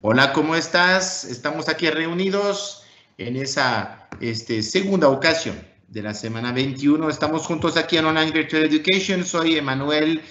Hola, ¿cómo estás? Estamos aquí reunidos en esa este, segunda ocasión de la semana 21. Estamos juntos aquí en Online Virtual Education. Soy Emanuel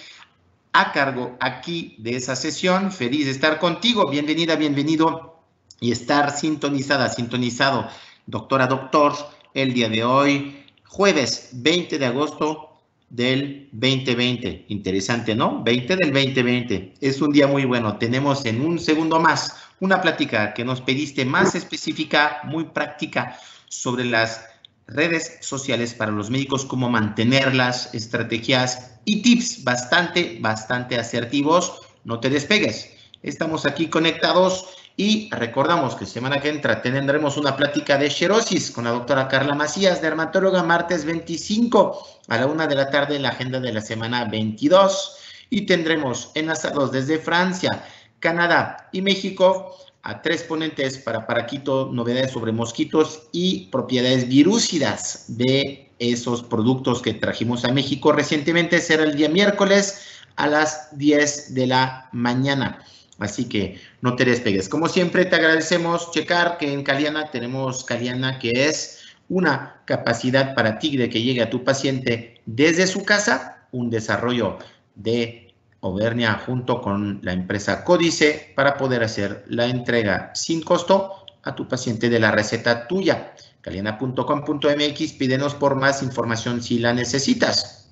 a cargo aquí de esa sesión. Feliz de estar contigo. Bienvenida, bienvenido y estar sintonizada, sintonizado. Doctora, doctor, el día de hoy, jueves 20 de agosto del 2020. Interesante, ¿no? 20 del 2020. Es un día muy bueno. Tenemos en un segundo más una plática que nos pediste más específica, muy práctica, sobre las redes sociales para los médicos, cómo mantenerlas, estrategias y tips bastante, bastante asertivos. No te despegues. Estamos aquí conectados y recordamos que semana que entra tendremos una plática de xerosis con la doctora Carla Macías, dermatóloga, martes 25 a la una de la tarde en la agenda de la semana 22. Y tendremos en enlazados desde Francia, Canadá y México a tres ponentes para Paraquito, novedades sobre mosquitos y propiedades virúcidas de esos productos que trajimos a México recientemente. Será el día miércoles a las 10 de la mañana. Así que no te despegues. Como siempre, te agradecemos checar que en Caliana tenemos Caliana, que es una capacidad para ti de que llegue a tu paciente desde su casa, un desarrollo de Overnia junto con la empresa Códice para poder hacer la entrega sin costo a tu paciente de la receta tuya. Caliana.com.mx, pídenos por más información si la necesitas.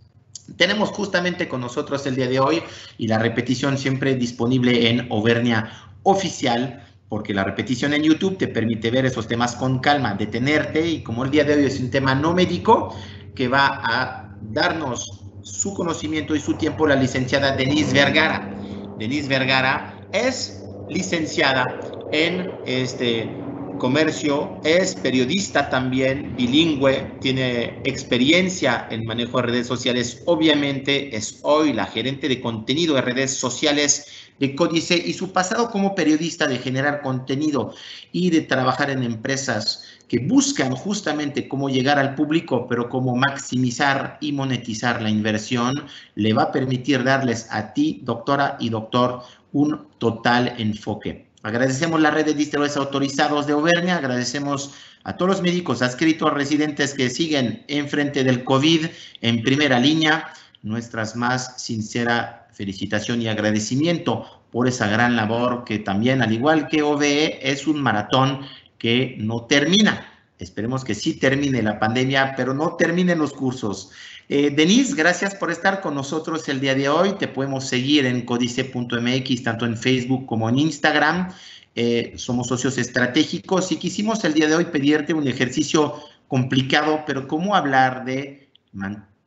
Tenemos justamente con nosotros el día de hoy y la repetición siempre disponible en Overnia Oficial, porque la repetición en YouTube te permite ver esos temas con calma, detenerte y como el día de hoy es un tema no médico que va a darnos su conocimiento y su tiempo la licenciada Denise Vergara. Denise Vergara es licenciada en este comercio, es periodista también, bilingüe, tiene experiencia en manejo de redes sociales, obviamente es hoy la gerente de contenido de redes sociales de Códice y su pasado como periodista de generar contenido y de trabajar en empresas que buscan justamente cómo llegar al público, pero cómo maximizar y monetizar la inversión, le va a permitir darles a ti, doctora y doctor, un total enfoque. Agradecemos la red de distribuidores autorizados de Auvernia, agradecemos a todos los médicos adscritos, residentes que siguen enfrente del COVID en primera línea. Nuestras más sincera felicitación y agradecimiento por esa gran labor que también, al igual que OVE, es un maratón que no termina. Esperemos que sí termine la pandemia, pero no terminen los cursos. Eh, Denise, gracias por estar con nosotros el día de hoy. Te podemos seguir en codice.mx, tanto en Facebook como en Instagram. Eh, somos socios estratégicos y quisimos el día de hoy pedirte un ejercicio complicado, pero cómo hablar de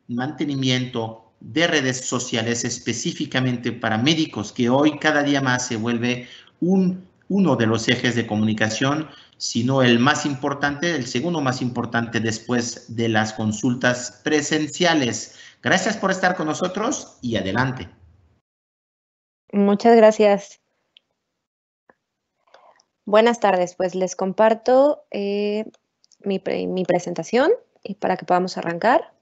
mantenimiento de redes sociales específicamente para médicos, que hoy cada día más se vuelve uno de los ejes de comunicación sino el más importante, el segundo más importante después de las consultas presenciales. Gracias por estar con nosotros y adelante. Muchas gracias. Buenas tardes, pues les comparto eh, mi, presentación y eh, para que podamos arrancar.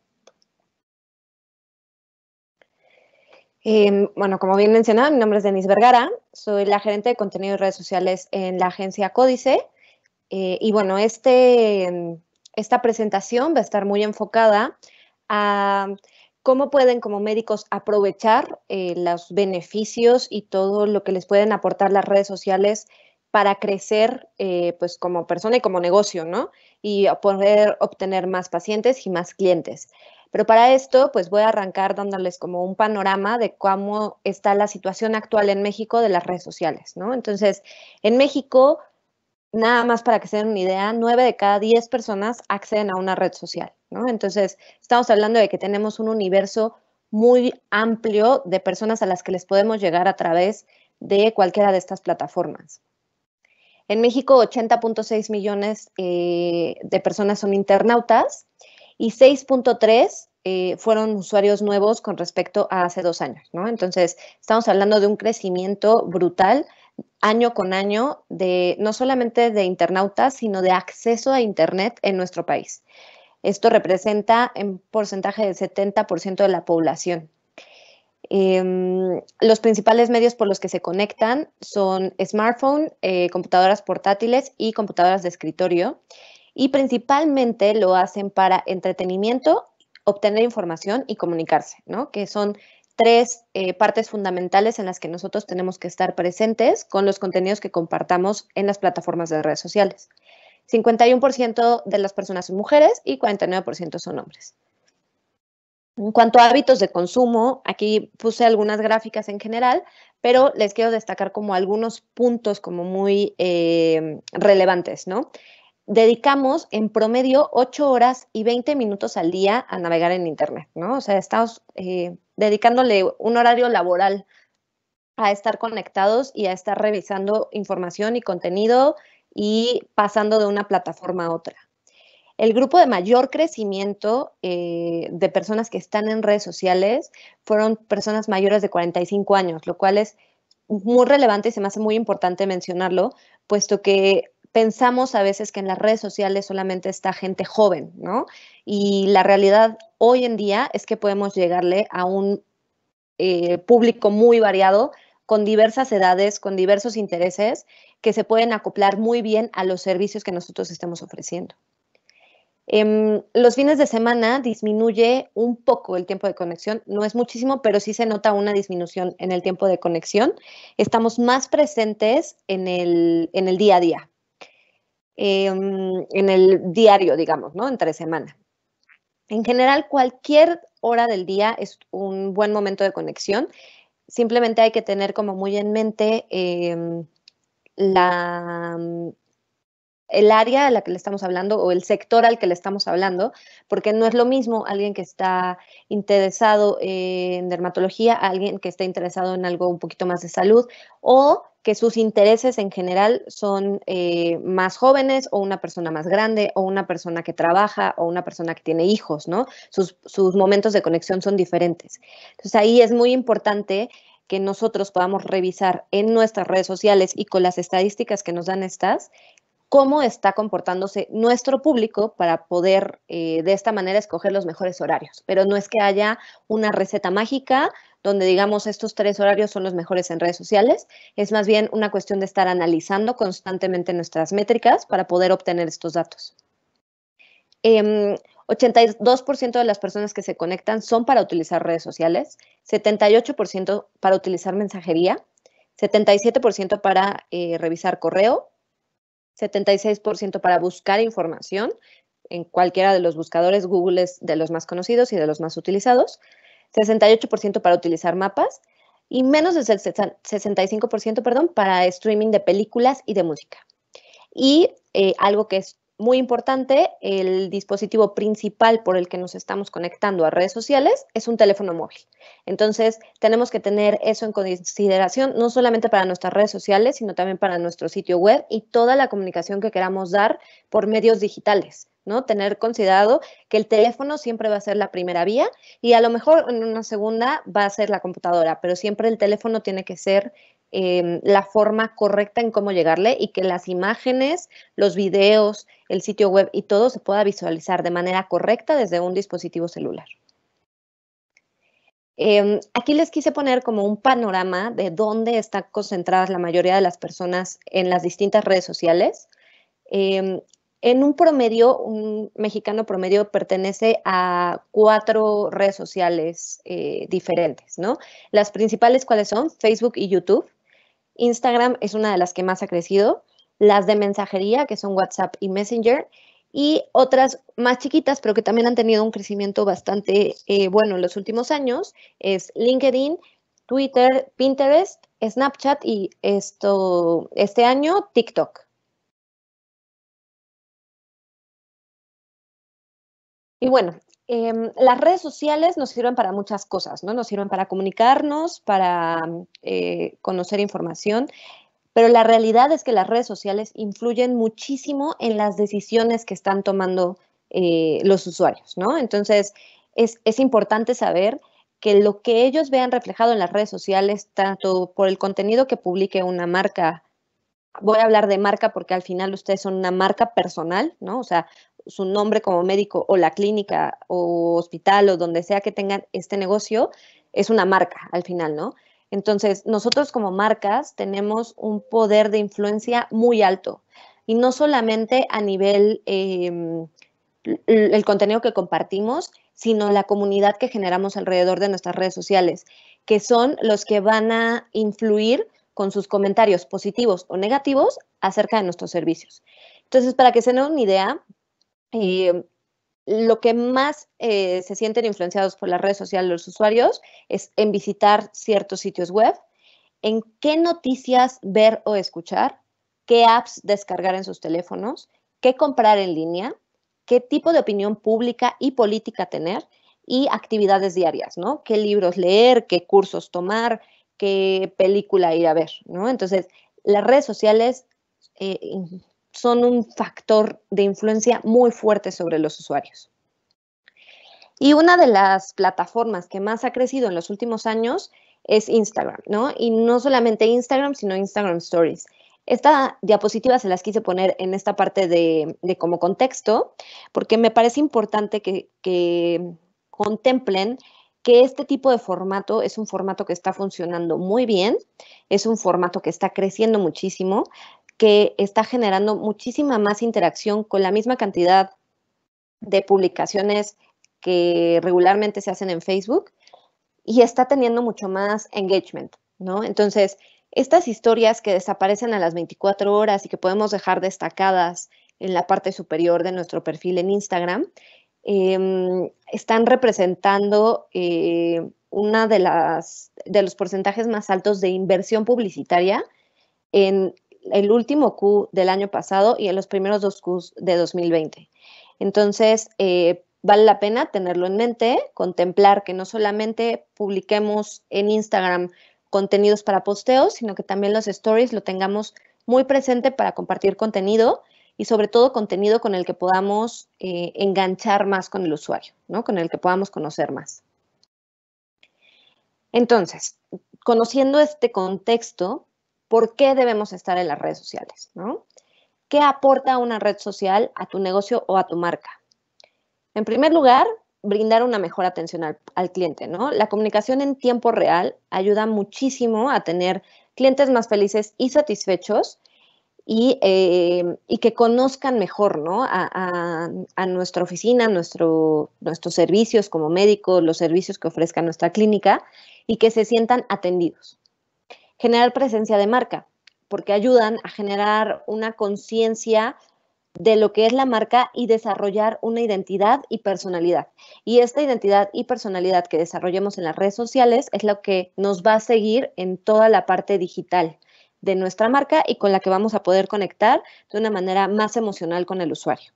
Em, bueno, como bien mencionaba, mi nombre es Denise Vergara, soy la gerente de contenido y redes sociales en la agencia Códice eh, y bueno, este, esta presentación va a estar muy enfocada a cómo pueden como médicos aprovechar eh, los beneficios y todo lo que les pueden aportar las redes sociales para crecer eh, pues como persona y como negocio, ¿no? Y poder obtener más pacientes y más clientes. Pero para esto, pues voy a arrancar dándoles como un panorama de cómo está la situación actual en México de las redes sociales, ¿no? Entonces, en México, nada más para que se den una idea, 9 de cada 10 personas acceden a una red social, Entonces, estamos hablando de que tenemos un universo muy amplio de personas a las que les podemos llegar a través de cualquiera de estas plataformas. En México, 80.6 millones eh, de personas son internautas y 6.3 eh, fueron usuarios nuevos con respecto a hace dos años, Entonces, estamos hablando de un crecimiento brutal año con año de no solamente de internautas, sino de acceso a Internet en nuestro país. Esto representa un porcentaje del 70% de la población. Em, los principales medios por los que se conectan son smartphone, eh, computadoras portátiles y computadoras de escritorio. Y principalmente lo hacen para entretenimiento, obtener información y comunicarse, ¿no? que son tres eh, partes fundamentales en las que nosotros tenemos que estar presentes con los contenidos que compartamos en las plataformas de redes sociales. 51% de las personas son mujeres y 49% son hombres. En cuanto a hábitos de consumo, aquí puse algunas gráficas en general, pero les quiero destacar como algunos puntos como muy eh, relevantes, ¿no? Dedicamos en promedio 8 horas y 20 minutos al día a navegar en Internet, ¿no? O sea, estamos eh, dedicándole un horario laboral a estar conectados y a estar revisando información y contenido y pasando de una plataforma a otra. El grupo de mayor crecimiento eh, de personas que están en redes sociales fueron personas mayores de 45 años, lo cual es muy relevante y se me hace muy importante mencionarlo, puesto que pensamos a veces que en las redes sociales solamente está gente joven, ¿no? Y la realidad hoy en día es que podemos llegarle a un eh, público muy variado, con diversas edades, con diversos intereses, que se pueden acoplar muy bien a los servicios que nosotros estemos ofreciendo. Em, los fines de semana disminuye un poco el tiempo de conexión, no es muchísimo, pero sí se nota una disminución en el tiempo de conexión. Estamos más presentes en el, día a día, em, en el diario, digamos, ¿no? Entre semana. En general, cualquier hora del día es un buen momento de conexión. Simplemente hay que tener como muy en mente em, la el área a la que le estamos hablando o el sector al que le estamos hablando, porque no es lo mismo alguien que está interesado en dermatología, alguien que está interesado en algo un poquito más de salud o que sus intereses en general son eh, más jóvenes o una persona más grande o una persona que trabaja o una persona que tiene hijos, ¿no? Sus, sus momentos de conexión son diferentes. Entonces ahí es muy importante que nosotros podamos revisar en nuestras redes sociales y con las estadísticas que nos dan estas, cómo está comportándose nuestro público para poder eh, de esta manera escoger los mejores horarios. Pero no es que haya una receta mágica donde digamos estos tres horarios son los mejores en redes sociales, es más bien una cuestión de estar analizando constantemente nuestras métricas para poder obtener estos datos. 82% em, de las personas que se conectan son para utilizar redes sociales, 78% para utilizar mensajería, 77% para eh, revisar correo, 76% para buscar información en cualquiera de los buscadores, Google es de los más conocidos y de los más utilizados, 68% para utilizar mapas y menos del 65% perdón, para streaming de películas y de música. Y eh, algo que es muy importante, el dispositivo principal por el que nos estamos conectando a redes sociales es un teléfono móvil. Entonces, tenemos que tener eso en consideración, no solamente para nuestras redes sociales, sino también para nuestro sitio web y toda la comunicación que queramos dar por medios digitales. ¿no? Tener considerado que el teléfono siempre va a ser la primera vía y a lo mejor en una segunda va a ser la computadora, pero siempre el teléfono tiene que ser Em, la forma correcta en cómo llegarle y que las imágenes, los videos, el sitio web y todo se pueda visualizar de manera correcta desde un dispositivo celular. Em, aquí les quise poner como un panorama de dónde están concentradas la mayoría de las personas en las distintas redes sociales. Em, en un promedio, un mexicano promedio pertenece a cuatro redes sociales eh, diferentes, ¿no? Las principales, ¿cuáles son? Facebook y YouTube. Instagram es una de las que más ha crecido, las de mensajería, que son WhatsApp y Messenger, y otras más chiquitas, pero que también han tenido un crecimiento bastante eh, bueno en los últimos años, es LinkedIn, Twitter, Pinterest, Snapchat y esto, este año TikTok. Y bueno, Em, las redes sociales nos sirven para muchas cosas, ¿no? Nos sirven para comunicarnos, para eh, conocer información, pero la realidad es que las redes sociales influyen muchísimo en las decisiones que están tomando eh, los usuarios, ¿no? Entonces, es, es importante saber que lo que ellos vean reflejado en las redes sociales, tanto por el contenido que publique una marca, voy a hablar de marca porque al final ustedes son una marca personal, ¿no? O sea, su nombre como médico o la clínica o hospital o donde sea que tengan este negocio, es una marca al final, ¿no? Entonces, nosotros como marcas tenemos un poder de influencia muy alto y no solamente a nivel em, el contenido que compartimos, sino la comunidad que generamos alrededor de nuestras redes sociales, que son los que van a influir con sus comentarios positivos o negativos acerca de nuestros servicios. Entonces, para que se den una idea, y mm, lo que más eh, se sienten influenciados por las redes sociales los usuarios es en visitar ciertos sitios web, en qué noticias ver o escuchar, qué apps descargar en sus teléfonos, qué comprar en línea, qué tipo de opinión pública y política tener y actividades diarias, ¿no? ¿Qué libros leer, qué cursos tomar, qué película ir a ver, ¿no? Entonces, las redes sociales eh, son un factor de influencia muy fuerte sobre los usuarios. Y una de las plataformas que más ha crecido en los últimos años es Instagram, ¿no? Y no solamente Instagram, sino Instagram Stories. Esta diapositiva se las quise poner en esta parte de, como contexto, porque me parece importante que, que contemplen que este tipo de formato es un formato que está funcionando muy bien, es un formato que está creciendo muchísimo, que está generando muchísima más interacción con la misma cantidad de publicaciones que regularmente se hacen en Facebook y está teniendo mucho más engagement, ¿no? Entonces, estas historias que desaparecen a las 24 horas y que podemos dejar destacadas en la parte superior de nuestro perfil en Instagram, em, están representando eh, una de las de los porcentajes más altos de inversión publicitaria en el último Q del año pasado y en los primeros dos Qs de 2020. Entonces, eh, vale la pena tenerlo en mente, contemplar que no solamente publiquemos en Instagram contenidos para posteos, sino que también los stories lo tengamos muy presente para compartir contenido y sobre todo contenido con el que podamos eh, enganchar más con el usuario, ¿no? con el que podamos conocer más. Entonces, conociendo este contexto, por qué debemos estar en las redes sociales, ¿no? ¿Qué aporta una red social a tu negocio o a tu marca? En primer lugar, brindar una mejor atención al, cliente, ¿no? La comunicación en tiempo real ayuda muchísimo a tener clientes más felices y satisfechos y, eh, que conozcan mejor a, nuestra oficina, nuestros servicios como médicos, los servicios que ofrezca nuestra clínica y que se sientan atendidos generar presencia de marca, porque ayudan a generar una conciencia de lo que es la marca y desarrollar una identidad y personalidad. Y esta identidad y personalidad que desarrollemos en las redes sociales es lo que nos va a seguir en toda la parte digital de nuestra marca y con la que vamos a poder conectar de una manera más emocional con el usuario.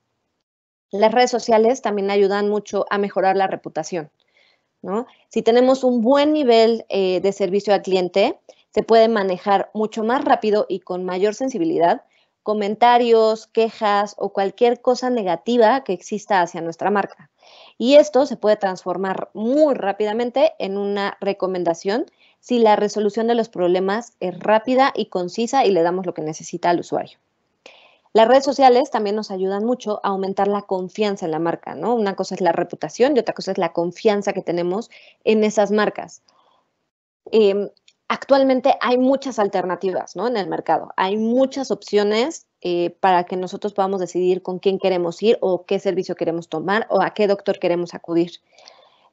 Las redes sociales también ayudan mucho a mejorar la reputación. Si tenemos un buen nivel eh, de servicio al cliente, se puede manejar mucho más rápido y con mayor sensibilidad comentarios, quejas o cualquier cosa negativa que exista hacia nuestra marca. Y esto se puede transformar muy rápidamente en una recomendación si la resolución de los problemas es rápida y concisa y le damos lo que necesita al usuario. Las redes sociales también nos ayudan mucho a aumentar la confianza en la marca, ¿no? Una cosa es la reputación y otra cosa es la confianza que tenemos en esas marcas. Em, actualmente hay muchas alternativas ¿no? en el mercado, hay muchas opciones eh, para que nosotros podamos decidir con quién queremos ir o qué servicio queremos tomar o a qué doctor queremos acudir.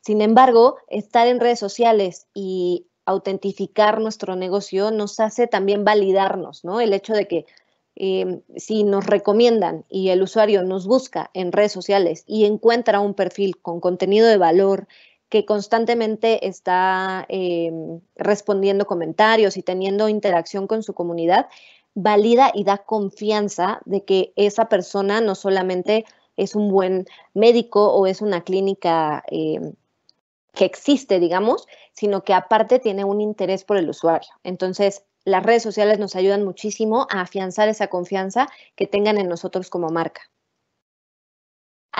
Sin embargo, estar en redes sociales y autentificar nuestro negocio nos hace también validarnos, ¿no? El hecho de que em, si nos recomiendan y el usuario nos busca en redes sociales y encuentra un perfil con contenido de valor que constantemente está eh, respondiendo comentarios y teniendo interacción con su comunidad, valida y da confianza de que esa persona no solamente es un buen médico o es una clínica eh, que existe, digamos, sino que aparte tiene un interés por el usuario. Entonces, las redes sociales nos ayudan muchísimo a afianzar esa confianza que tengan en nosotros como marca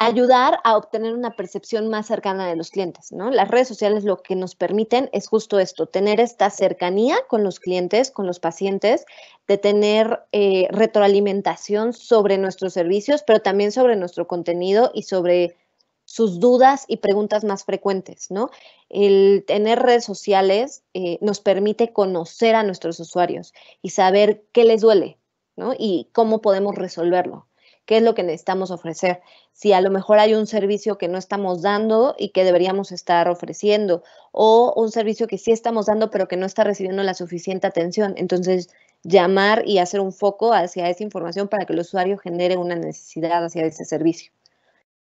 ayudar a obtener una percepción más cercana de los clientes, ¿no? Las redes sociales lo que nos permiten es justo esto, tener esta cercanía con los clientes, con los pacientes, de tener eh, retroalimentación sobre nuestros servicios, pero también sobre nuestro contenido y sobre sus dudas y preguntas más frecuentes, ¿no? El tener redes sociales eh, nos permite conocer a nuestros usuarios y saber qué les duele, ¿no? Y cómo podemos resolverlo qué es lo que necesitamos ofrecer, si a lo mejor hay un servicio que no estamos dando y que deberíamos estar ofreciendo, o un servicio que sí estamos dando pero que no está recibiendo la suficiente atención. Entonces, llamar y hacer un foco hacia esa información para que el usuario genere una necesidad hacia ese servicio.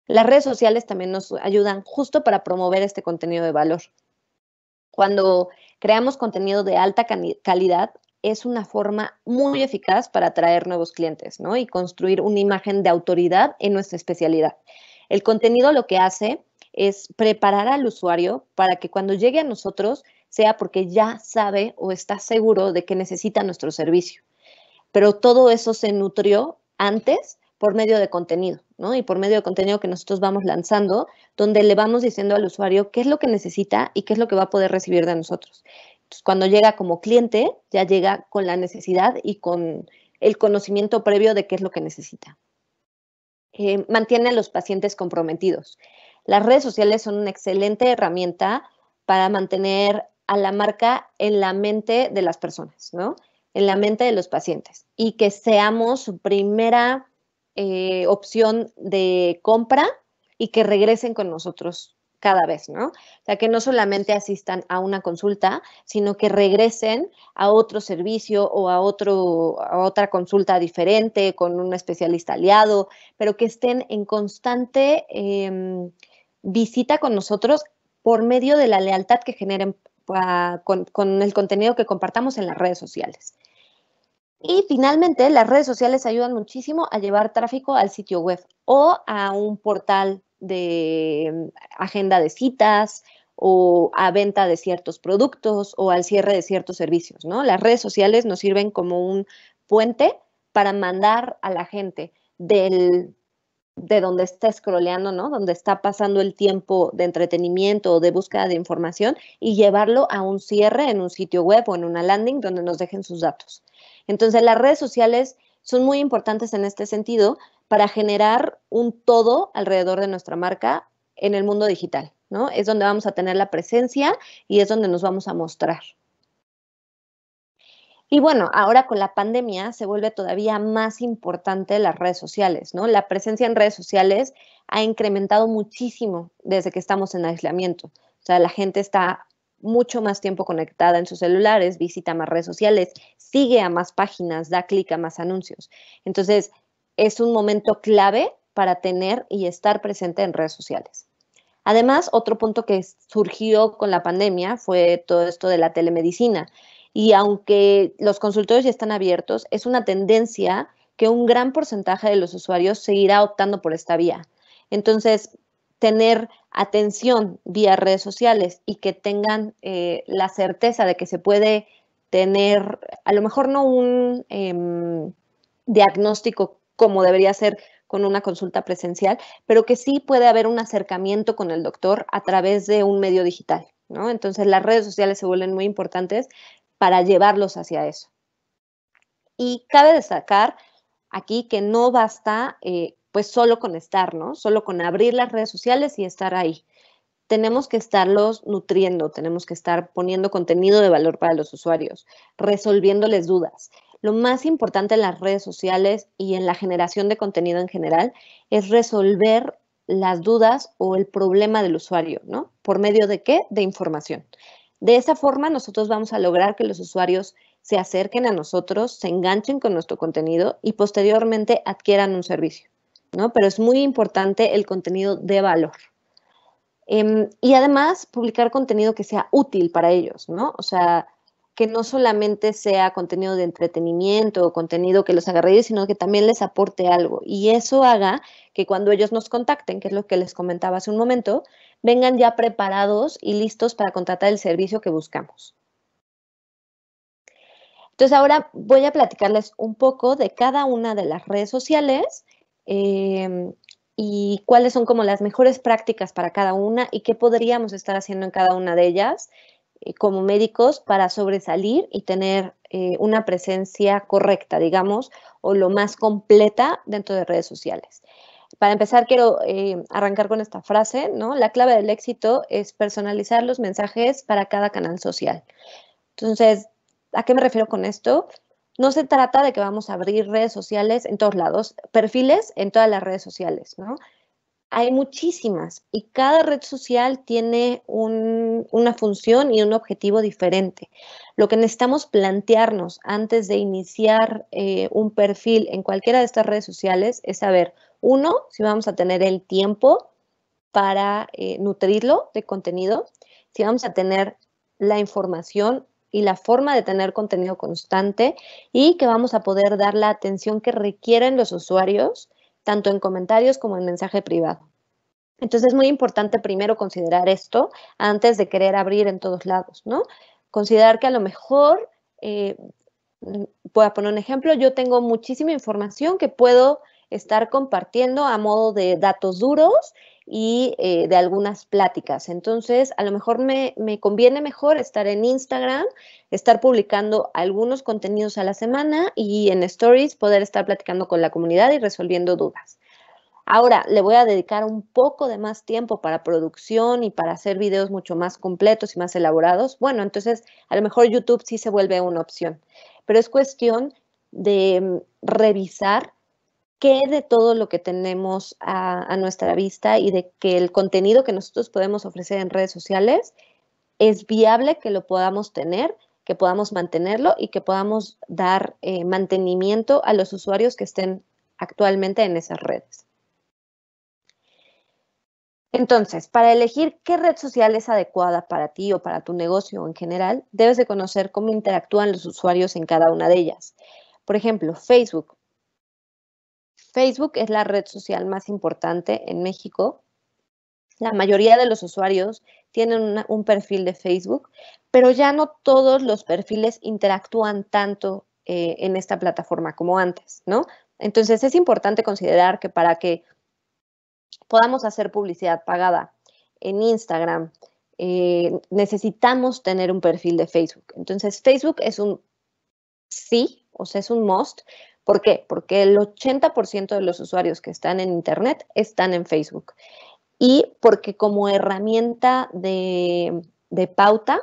Las redes sociales también nos ayudan justo para promover este contenido de valor. Cuando creamos contenido de alta calidad, es una forma muy eficaz para atraer nuevos clientes ¿no? y construir una imagen de autoridad en nuestra especialidad. El contenido lo que hace es preparar al usuario para que cuando llegue a nosotros sea porque ya sabe o está seguro de que necesita nuestro servicio. Pero todo eso se nutrió antes por medio de contenido, ¿no? Y por medio de contenido que nosotros vamos lanzando, donde le vamos diciendo al usuario qué es lo que necesita y qué es lo que va a poder recibir de nosotros. Pues, cuando llega como cliente, ya llega con la necesidad y con el conocimiento previo de qué es lo que necesita. Eh, mantiene a los pacientes comprometidos. Las redes sociales son una excelente herramienta para mantener a la marca en la mente de las personas, ¿no? En la mente de los pacientes y que seamos su primera eh, opción de compra y que regresen con nosotros cada vez, ¿no? O sea, que no solamente asistan a una consulta, sino que regresen a otro servicio o a, otro, a otra consulta diferente con un especialista aliado, pero que estén en constante em, visita con nosotros por medio de la lealtad que generen ah, con, con el contenido que compartamos en las redes sociales. Y finalmente, las redes sociales ayudan muchísimo a llevar tráfico al sitio web o a un portal de agenda de citas o a venta de ciertos productos o al cierre de ciertos servicios, ¿no? Las redes sociales nos sirven como un puente para mandar a la gente del de donde está scrolleando, ¿no? Donde está pasando el tiempo de entretenimiento o de búsqueda de información y llevarlo a un cierre en un sitio web o en una landing donde nos dejen sus datos. Entonces, las redes sociales son muy importantes en este sentido para generar un todo alrededor de nuestra marca en el mundo digital, ¿no? Es donde vamos a tener la presencia y es donde nos vamos a mostrar. Y bueno, ahora con la pandemia se vuelve todavía más importante las redes sociales, ¿no? La presencia en redes sociales ha incrementado muchísimo desde que estamos en aislamiento. O sea, la gente está mucho más tiempo conectada en sus celulares, visita más redes sociales, sigue a más páginas, da clic a más anuncios. Entonces, es un momento clave para tener y estar presente en redes sociales. Además, otro punto que surgió con la pandemia fue todo esto de la telemedicina. Y aunque los consultorios ya están abiertos, es una tendencia que un gran porcentaje de los usuarios seguirá optando por esta vía. Entonces, tener atención vía redes sociales y que tengan eh, la certeza de que se puede tener, a lo mejor no un em, diagnóstico como debería ser con una consulta presencial, pero que sí puede haber un acercamiento con el doctor a través de un medio digital, ¿no? Entonces las redes sociales se vuelven muy importantes para llevarlos hacia eso. Y cabe destacar aquí que no basta eh, pues solo con estar, ¿no? Solo con abrir las redes sociales y estar ahí. Tenemos que estarlos nutriendo, tenemos que estar poniendo contenido de valor para los usuarios, resolviéndoles dudas. Lo más importante en las redes sociales y en la generación de contenido en general es resolver las dudas o el problema del usuario, ¿no? ¿Por medio de qué? De información. De esa forma nosotros vamos a lograr que los usuarios se acerquen a nosotros, se enganchen con nuestro contenido y posteriormente adquieran un servicio, ¿no? Pero es muy importante el contenido de valor. Em, y además publicar contenido que sea útil para ellos, ¿no? O sea, que no solamente sea contenido de entretenimiento o contenido que los agarre, sino que también les aporte algo. Y eso haga que cuando ellos nos contacten, que es lo que les comentaba hace un momento, vengan ya preparados y listos para contratar el servicio que buscamos. Entonces ahora voy a platicarles un poco de cada una de las redes sociales eh, y cuáles son como las mejores prácticas para cada una y qué podríamos estar haciendo en cada una de ellas eh, como médicos para sobresalir y tener eh, una presencia correcta, digamos, o lo más completa dentro de redes sociales. Para empezar, quiero eh, arrancar con esta frase, ¿no? La clave del éxito es personalizar los mensajes para cada canal social. Entonces, ¿a qué me refiero con esto? No se trata de que vamos a abrir redes sociales en todos lados, perfiles en todas las redes sociales, ¿no? hay muchísimas y cada red social tiene una función y un objetivo diferente. Lo que necesitamos plantearnos antes de iniciar eh, un perfil en cualquiera de estas redes sociales es saber, uno, si vamos a tener el tiempo para eh, nutrirlo de contenido, si vamos a tener la información y la forma de tener contenido constante y que vamos a poder dar la atención que requieren los usuarios tanto en comentarios como en mensaje privado. Entonces es muy importante primero considerar esto antes de querer abrir en todos lados, ¿no? Considerar que a lo mejor, eh, voy a poner un ejemplo, yo tengo muchísima información que puedo estar compartiendo a modo de datos duros y eh, de algunas pláticas. Entonces, a lo mejor me, me, conviene mejor estar en Instagram, estar publicando algunos contenidos a la semana y en Stories poder estar platicando con la comunidad y resolviendo dudas. Ahora le voy a dedicar un poco de más tiempo para producción y para hacer videos mucho más completos y más elaborados. Bueno, entonces a lo mejor YouTube sí se vuelve una opción, pero es cuestión de mm, revisar qué de todo lo que tenemos a, nuestra vista y de que el contenido que nosotros podemos ofrecer en redes sociales es viable que lo podamos tener, que podamos mantenerlo y que podamos dar eh, mantenimiento a los usuarios que estén actualmente en esas redes. Entonces, para elegir qué red social es adecuada para ti o para tu negocio en general, debes de conocer cómo interactúan los usuarios en cada una de ellas. Por ejemplo, Facebook Facebook es la red social más importante en México. La mayoría de los usuarios tienen un perfil de Facebook, pero ya no todos los perfiles interactúan tanto eh, en esta plataforma como antes, ¿no? Entonces es importante considerar que para que podamos hacer publicidad pagada en Instagram, eh, necesitamos tener un perfil de Facebook. Entonces Facebook es un sí, o sea, es un must, ¿Por qué? Porque el 80% de los usuarios que están en Internet están en Facebook. Y porque como herramienta de, pauta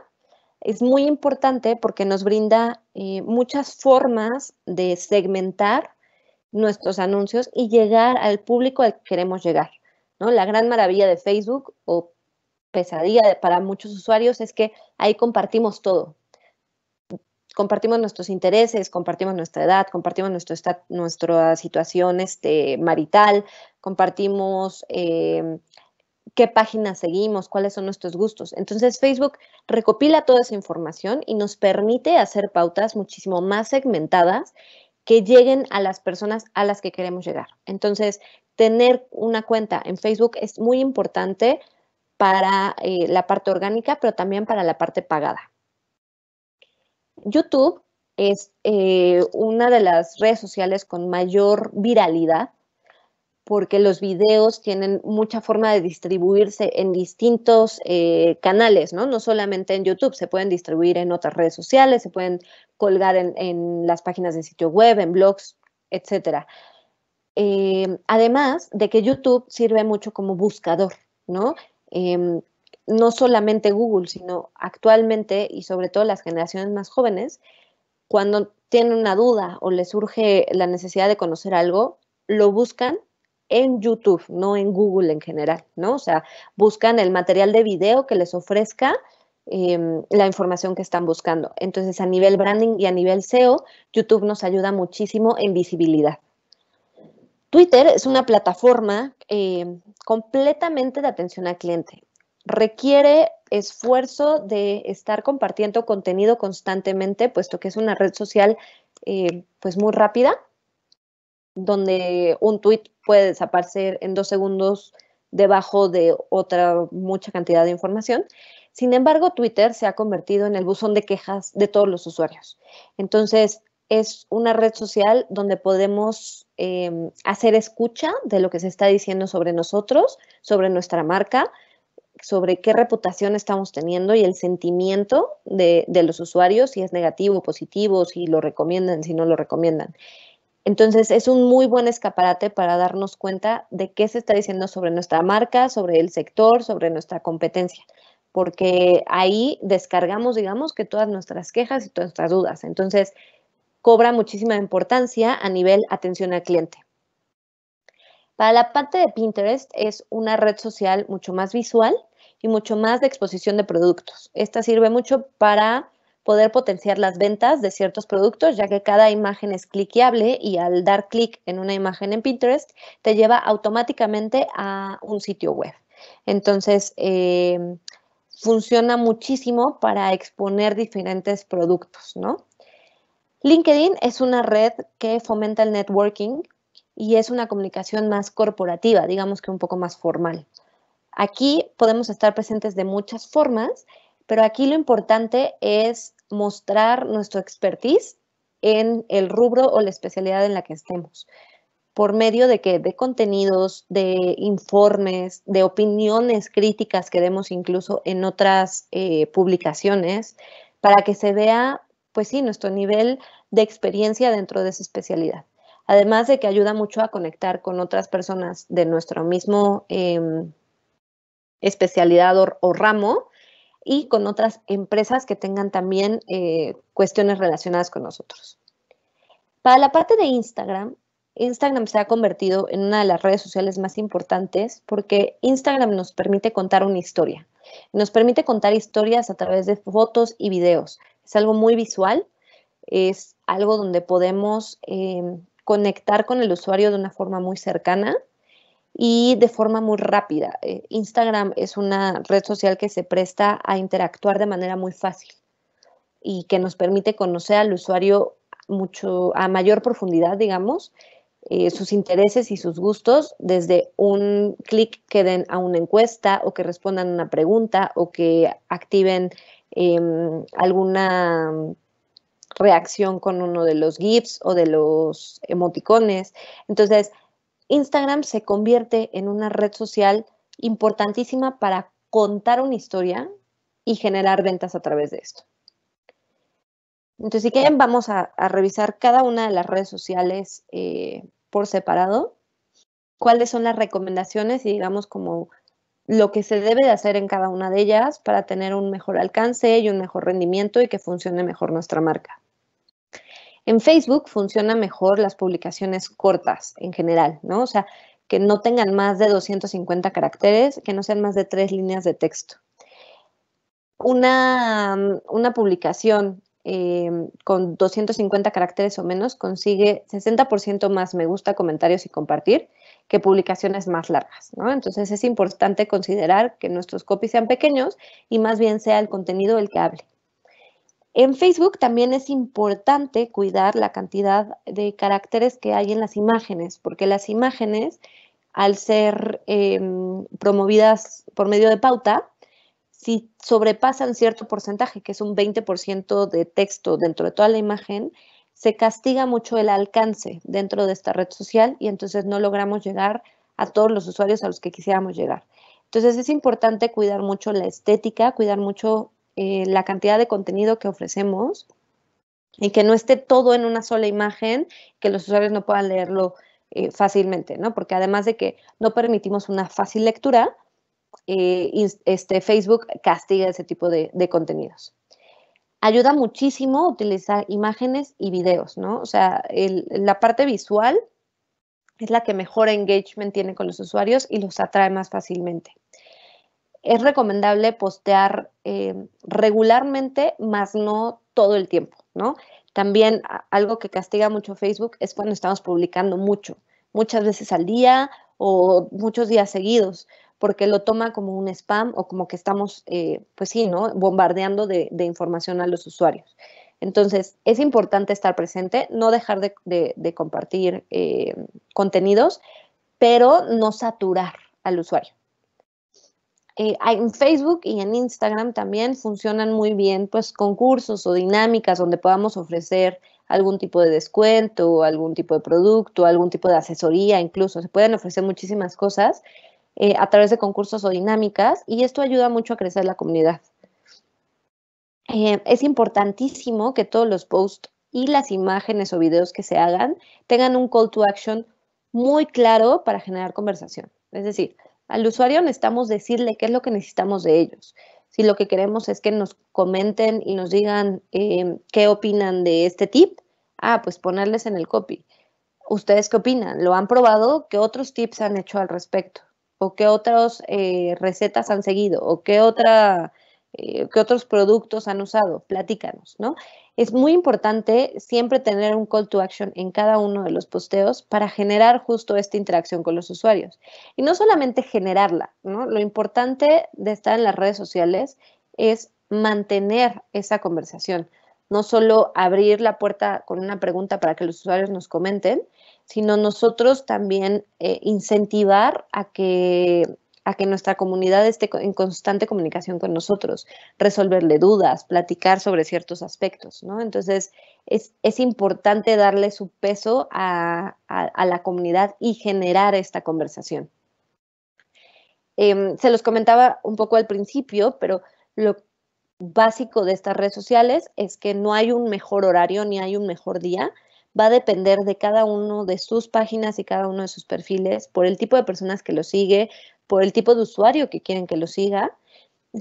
es muy importante porque nos brinda eh, muchas formas de segmentar nuestros anuncios y llegar al público al que queremos llegar. ¿no? La gran maravilla de Facebook o pesadilla para muchos usuarios es que ahí compartimos todo, compartimos nuestros intereses, compartimos nuestra edad, compartimos nuestro nuestra situación este, marital, compartimos eh, qué páginas seguimos, cuáles son nuestros gustos. Entonces Facebook recopila toda esa información y nos permite hacer pautas muchísimo más segmentadas que lleguen a las personas a las que queremos llegar. Entonces, tener una cuenta en Facebook es muy importante para eh, la parte orgánica, pero también para la parte pagada. YouTube es eh, una de las redes sociales con mayor viralidad porque los videos tienen mucha forma de distribuirse en distintos eh, canales, ¿no? No solamente en YouTube, se pueden distribuir en otras redes sociales, se pueden colgar en, las páginas de sitio web, en blogs, etc. Eh, además de que YouTube sirve mucho como buscador, ¿no? Em, no solamente Google, sino actualmente y sobre todo las generaciones más jóvenes, cuando tienen una duda o les surge la necesidad de conocer algo, lo buscan en YouTube, no en Google en general, ¿no? O sea, buscan el material de video que les ofrezca em, la información que están buscando. Entonces, a nivel branding y a nivel SEO, YouTube nos ayuda muchísimo en visibilidad. Twitter es una plataforma em, completamente de atención al cliente requiere esfuerzo de estar compartiendo contenido constantemente, puesto que es una red social eh, pues muy rápida, donde un tweet puede desaparecer en dos segundos debajo de otra mucha cantidad de información. Sin embargo, Twitter se ha convertido en el buzón de quejas de todos los usuarios. Entonces, es una red social donde podemos eh, hacer escucha de lo que se está diciendo sobre nosotros, sobre nuestra marca, sobre qué reputación estamos teniendo y el sentimiento de, los usuarios, si es negativo, o positivo, si lo recomiendan, si no lo recomiendan. Entonces es un muy buen escaparate para darnos cuenta de qué se está diciendo sobre nuestra marca, sobre el sector, sobre nuestra competencia, porque ahí descargamos, digamos, que todas nuestras quejas y todas nuestras dudas. Entonces cobra muchísima importancia a nivel atención al cliente. Para la parte de Pinterest es una red social mucho más visual y mucho más de exposición de productos. Esta sirve mucho para poder potenciar las ventas de ciertos productos, ya que cada imagen es cliqueable y al dar clic en una imagen en Pinterest te lleva automáticamente a un sitio web. Entonces, eh, funciona muchísimo para exponer diferentes productos, ¿no? LinkedIn es una red que fomenta el networking y es una comunicación más corporativa, digamos que un poco más formal. Aquí podemos estar presentes de muchas formas, pero aquí lo importante es mostrar nuestro expertise en el rubro o la especialidad en la que estemos, por medio de que de contenidos, de informes, de opiniones críticas que demos incluso en otras eh, publicaciones, para que se vea, pues sí, nuestro nivel de experiencia dentro de esa especialidad. Además de que ayuda mucho a conectar con otras personas de nuestro mismo em, especialidad o, ramo y con otras empresas que tengan también eh, cuestiones relacionadas con nosotros. Para la parte de Instagram, Instagram se ha convertido en una de las redes sociales más importantes porque Instagram nos permite contar una historia. Nos permite contar historias a través de fotos y videos. Es algo muy visual, es algo donde podemos em, conectar con el usuario de una forma muy cercana y de forma muy rápida. Eh, Instagram es una red social que se presta a interactuar de manera muy fácil y que nos permite conocer al usuario mucho a mayor profundidad, digamos, eh, sus intereses y sus gustos desde un clic que den a una encuesta o que respondan una pregunta o que activen em, alguna reacción con uno de los GIFs o de los emoticones. Entonces, Instagram se convierte en una red social importantísima para contar una historia y generar ventas a través de esto. Entonces, si quieren, vamos a, revisar cada una de las redes sociales eh, por separado, cuáles son las recomendaciones y digamos como lo que se debe de hacer en cada una de ellas para tener un mejor alcance y un mejor rendimiento y que funcione mejor nuestra marca. En Facebook funciona mejor las publicaciones cortas en general, ¿no? O sea, que no tengan más de 250 caracteres, que no sean más de tres líneas de texto. Una, publicación eh, con 250 caracteres o menos consigue 60% más me gusta, comentarios y compartir que publicaciones más largas. ¿no? Entonces es importante considerar que nuestros copies sean pequeños y más bien sea el contenido el que hable. En Facebook también es importante cuidar la cantidad de caracteres que hay en las imágenes, porque las imágenes, al ser em, promovidas por medio de pauta, si sobrepasan cierto porcentaje, que es un 20% de texto dentro de toda la imagen, se castiga mucho el alcance dentro de esta red social y entonces no logramos llegar a todos los usuarios a los que quisiéramos llegar. Entonces es importante cuidar mucho la estética, cuidar mucho eh, la cantidad de contenido que ofrecemos y que no esté todo en una sola imagen, que los usuarios no puedan leerlo eh, fácilmente, ¿no? Porque además de que no permitimos una fácil lectura, eh, este, Facebook castiga ese tipo de, contenidos ayuda muchísimo utilizar imágenes y videos, ¿no? O sea, la parte visual es la que mejor engagement tiene con los usuarios y los atrae más fácilmente es recomendable postear eh, regularmente, más no todo el tiempo, ¿no? También algo que castiga mucho Facebook es cuando estamos publicando mucho, muchas veces al día o muchos días seguidos, porque lo toma como un spam o como que estamos, eh, pues sí, ¿no? Bombardeando de, información a los usuarios. Entonces, es importante estar presente, no dejar de, compartir eh, contenidos, pero no saturar al usuario. Eh, en Facebook y en Instagram también funcionan muy bien pues concursos o dinámicas donde podamos ofrecer algún tipo de descuento, algún tipo de producto, algún tipo de asesoría incluso. Se pueden ofrecer muchísimas cosas eh, a través de concursos o dinámicas y esto ayuda mucho a crecer la comunidad. Eh, es importantísimo que todos los posts y las imágenes o videos que se hagan tengan un call to action muy claro para generar conversación. Es decir, al usuario necesitamos decirle qué es lo que necesitamos de ellos. Si lo que queremos es que nos comenten y nos digan em, qué opinan de este tip, ah, pues ponerles en el copy. ¿Ustedes qué opinan? ¿Lo han probado? ¿Qué otros tips han hecho al respecto? ¿O qué otras eh, recetas han seguido? ¿O qué, otra, eh, qué otros productos han usado? Platícanos, ¿no? es muy importante siempre tener un call to action en cada uno de los posteos para generar justo esta interacción con los usuarios. Y no solamente generarla, ¿no? Lo importante de estar en las redes sociales es mantener esa conversación, no solo abrir la puerta con una pregunta para que los usuarios nos comenten, sino nosotros también eh, incentivar a que a que nuestra comunidad esté en constante comunicación con nosotros, resolverle dudas, platicar sobre ciertos aspectos, ¿no? Entonces, es, importante darle su peso a, la comunidad y generar esta conversación. Em, se los comentaba un poco al principio, pero lo básico de estas redes sociales es que no hay un mejor horario ni hay un mejor día, va a depender de cada uno de sus páginas y cada uno de sus perfiles, por el tipo de personas que lo sigue, por el tipo de usuario que quieren que lo siga.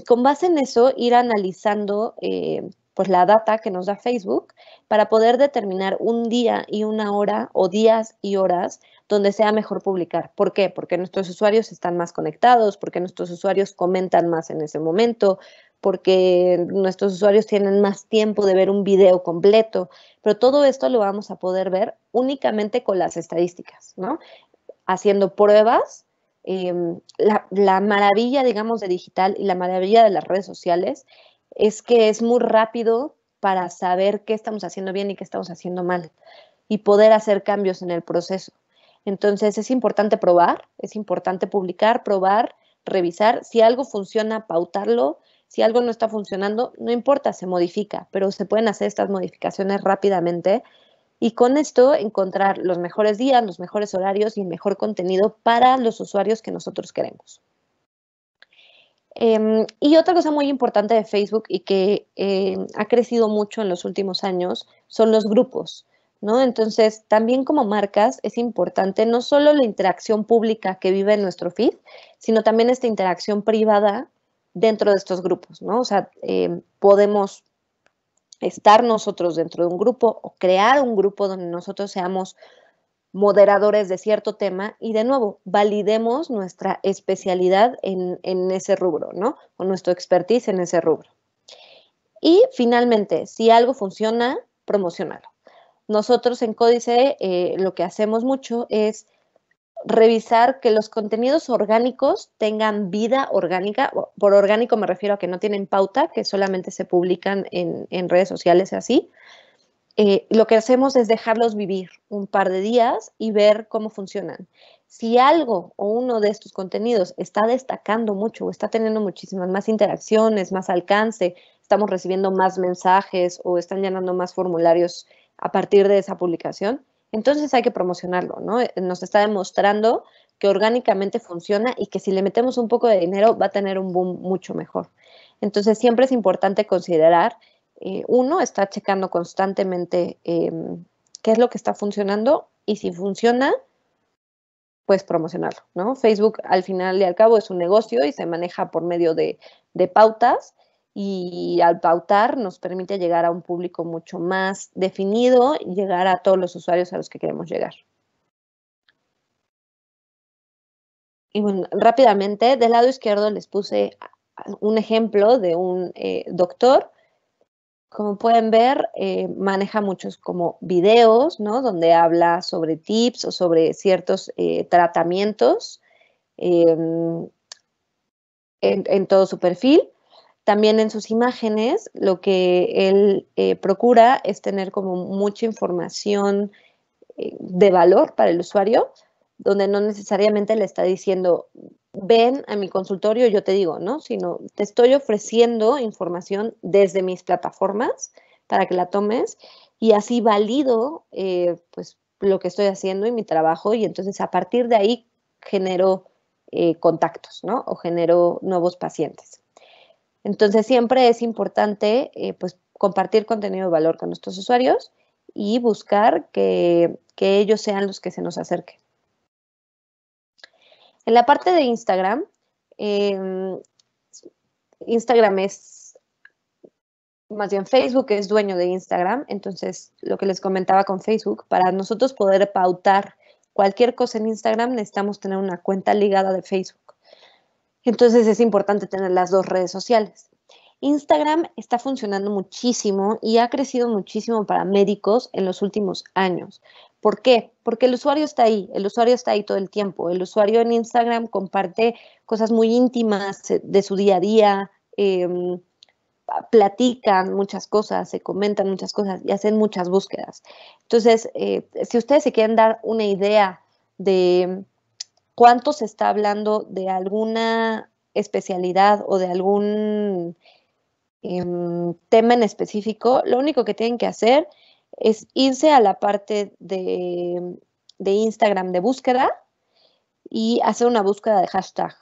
Con base en eso, ir analizando eh, pues la data que nos da Facebook para poder determinar un día y una hora o días y horas donde sea mejor publicar. ¿Por qué? Porque nuestros usuarios están más conectados, porque nuestros usuarios comentan más en ese momento, porque nuestros usuarios tienen más tiempo de ver un video completo, pero todo esto lo vamos a poder ver únicamente con las estadísticas, ¿no? Haciendo pruebas Em, la, la, maravilla, digamos, de digital y la maravilla de las redes sociales es que es muy rápido para saber qué estamos haciendo bien y qué estamos haciendo mal y poder hacer cambios en el proceso. Entonces es importante probar, es importante publicar, probar, revisar. Si algo funciona, pautarlo. Si algo no está funcionando, no importa, se modifica, pero se pueden hacer estas modificaciones rápidamente y con esto encontrar los mejores días, los mejores horarios y el mejor contenido para los usuarios que nosotros queremos. Em, y otra cosa muy importante de Facebook y que em, ha crecido mucho en los últimos años son los grupos. ¿No? Entonces, también como marcas es importante no solo la interacción pública que vive en nuestro feed, sino también esta interacción privada dentro de estos grupos, ¿no? O sea, em, podemos estar nosotros dentro de un grupo o crear un grupo donde nosotros seamos moderadores de cierto tema y de nuevo validemos nuestra especialidad en, ese rubro, ¿no? O nuestro expertise en ese rubro. Y finalmente, si algo funciona, promocionarlo. Nosotros en Códice eh, lo que hacemos mucho es revisar que los contenidos orgánicos tengan vida orgánica. Por orgánico me refiero a que no tienen pauta, que solamente se publican en, redes sociales así. Eh, lo que hacemos es dejarlos vivir un par de días y ver cómo funcionan. Si algo o uno de estos contenidos está destacando mucho o está teniendo muchísimas más interacciones, más alcance, estamos recibiendo más mensajes o están llenando más formularios a partir de esa publicación, entonces hay que promocionarlo, ¿no? Eh, nos está demostrando que orgánicamente funciona y que si le metemos un poco de dinero va a tener un boom mucho mejor. Entonces siempre es importante considerar, eh, uno, está checando constantemente em, qué es lo que está funcionando y si funciona, pues promocionarlo, ¿no? Facebook al final y al cabo es un negocio y se maneja por medio de, de pautas y al pautar nos permite llegar a un público mucho más definido y llegar a todos los usuarios a los que queremos llegar. Y bueno, rápidamente, del lado izquierdo les puse un ejemplo de un eh, doctor. Como pueden ver, eh, maneja muchos como videos, ¿no? Donde habla sobre tips o sobre ciertos eh, tratamientos em, en, todo su perfil. También en sus imágenes lo que él eh, procura es tener como mucha información eh, de valor para el usuario, donde no necesariamente le está diciendo, ven a mi consultorio, yo te digo, ¿no? Sino te estoy ofreciendo información desde mis plataformas para que la tomes y así valido eh, pues lo que estoy haciendo y mi trabajo y entonces a partir de ahí genero contactos, ¿no? O genero nuevos pacientes. Entonces siempre es importante eh, pues, compartir contenido de valor con nuestros usuarios y buscar que, ellos sean los que se nos acerquen. En la parte de Instagram, em, Instagram es, más bien Facebook es dueño de Instagram, entonces lo que les comentaba con Facebook, para nosotros poder pautar cualquier cosa en Instagram necesitamos tener una cuenta ligada de Facebook. Entonces es importante tener las dos redes sociales. Instagram está funcionando muchísimo y ha crecido muchísimo para médicos en los últimos años. ¿Por qué? Porque el usuario está ahí, el usuario está ahí todo el tiempo. El usuario en Instagram comparte cosas muy íntimas eh, de su día a día, em, platican muchas cosas, se comentan muchas cosas y hacen muchas búsquedas. Entonces, eh, si ustedes se quieren dar una idea de cuánto se está hablando de alguna especialidad o de algún em, tema en específico, lo único que tienen que hacer es irse a la parte de, Instagram de búsqueda y hacer una búsqueda de hashtag.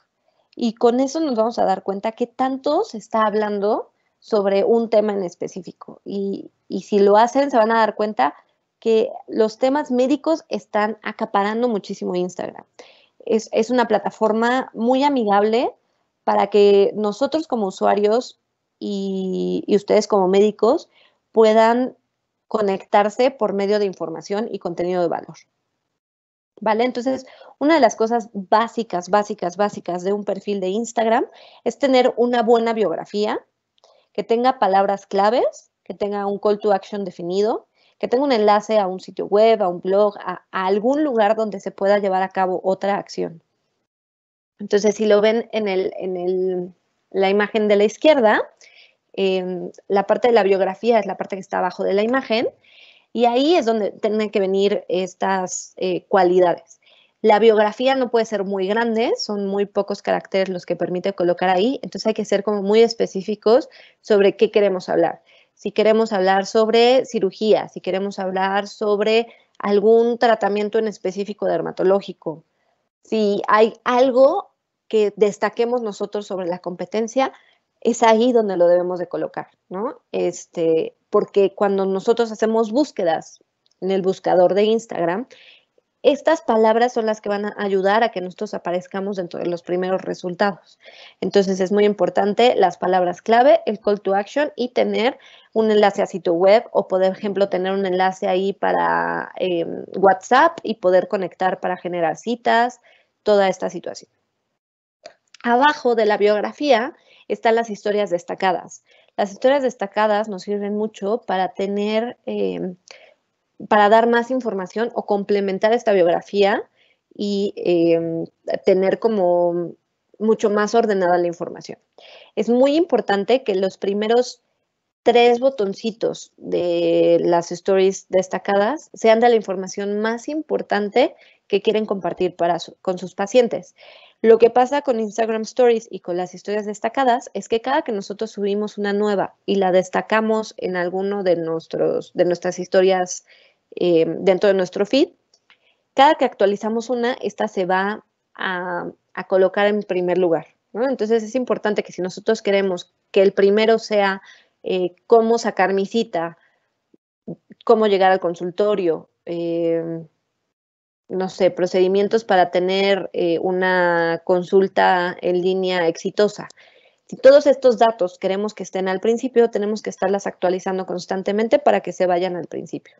Y con eso nos vamos a dar cuenta que tanto se está hablando sobre un tema en específico. Y, y si lo hacen, se van a dar cuenta que los temas médicos están acaparando muchísimo Instagram es, una plataforma muy amigable para que nosotros como usuarios y, y, ustedes como médicos puedan conectarse por medio de información y contenido de valor. ¿Vale? Entonces, una de las cosas básicas, básicas, básicas de un perfil de Instagram es tener una buena biografía, que tenga palabras claves, que tenga un call to action definido, que tenga un enlace a un sitio web, a un blog, a, algún lugar donde se pueda llevar a cabo otra acción. Entonces, si lo ven en, la imagen de la izquierda, em, la parte de la biografía es la parte que está abajo de la imagen y ahí es donde tienen que venir estas eh, cualidades. La biografía no puede ser muy grande, son muy pocos caracteres los que permite colocar ahí, entonces hay que ser como muy específicos sobre qué queremos hablar si queremos hablar sobre cirugía, si queremos hablar sobre algún tratamiento en específico dermatológico, si hay algo que destaquemos nosotros sobre la competencia, es ahí donde lo debemos de colocar, ¿no? Este, porque cuando nosotros hacemos búsquedas en el buscador de Instagram, estas palabras son las que van a ayudar a que nosotros aparezcamos dentro de los primeros resultados. Entonces es muy importante las palabras clave, el call to action y tener un enlace a sitio web o, por ejemplo, tener un enlace ahí para em, WhatsApp y poder conectar para generar citas, toda esta situación. Abajo de la biografía están las historias destacadas. Las historias destacadas nos sirven mucho para tener... Em, para dar más información o complementar esta biografía y em, tener como mucho más ordenada la información. Es muy importante que los primeros tres botoncitos de las stories destacadas sean de la información más importante que quieren compartir para con sus pacientes. Lo que pasa con Instagram Stories y con las historias destacadas es que cada que nosotros subimos una nueva y la destacamos en alguno de, nuestros, de nuestras historias eh, dentro de nuestro feed, cada que actualizamos una, esta se va a, colocar en primer lugar. Entonces es importante que si nosotros queremos que el primero sea eh, cómo sacar mi cita, cómo llegar al consultorio, eh, no sé, procedimientos para tener eh, una consulta en línea exitosa. Si todos estos datos queremos que estén al principio, tenemos que estarlas actualizando constantemente para que se vayan al principio.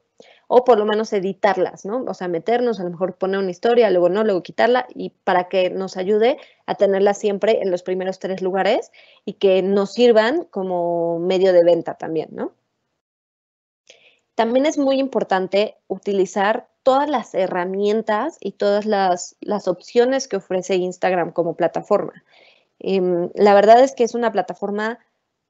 O por lo menos editarlas, ¿no? O sea, meternos, a lo mejor poner una historia, luego no, luego quitarla y para que nos ayude a tenerla siempre en los primeros tres lugares y que nos sirvan como medio de venta también, ¿no? También es muy importante utilizar todas las herramientas y todas las, opciones que ofrece Instagram como plataforma. Em, la verdad es que es una plataforma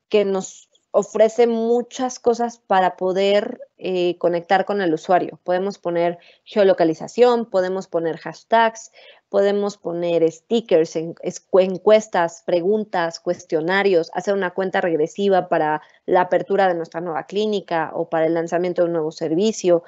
que nos ofrece muchas cosas para poder eh, conectar con el usuario. Podemos poner geolocalización, podemos poner hashtags, podemos poner stickers, encuestas, preguntas, cuestionarios, hacer una cuenta regresiva para la apertura de nuestra nueva clínica o para el lanzamiento de un nuevo servicio.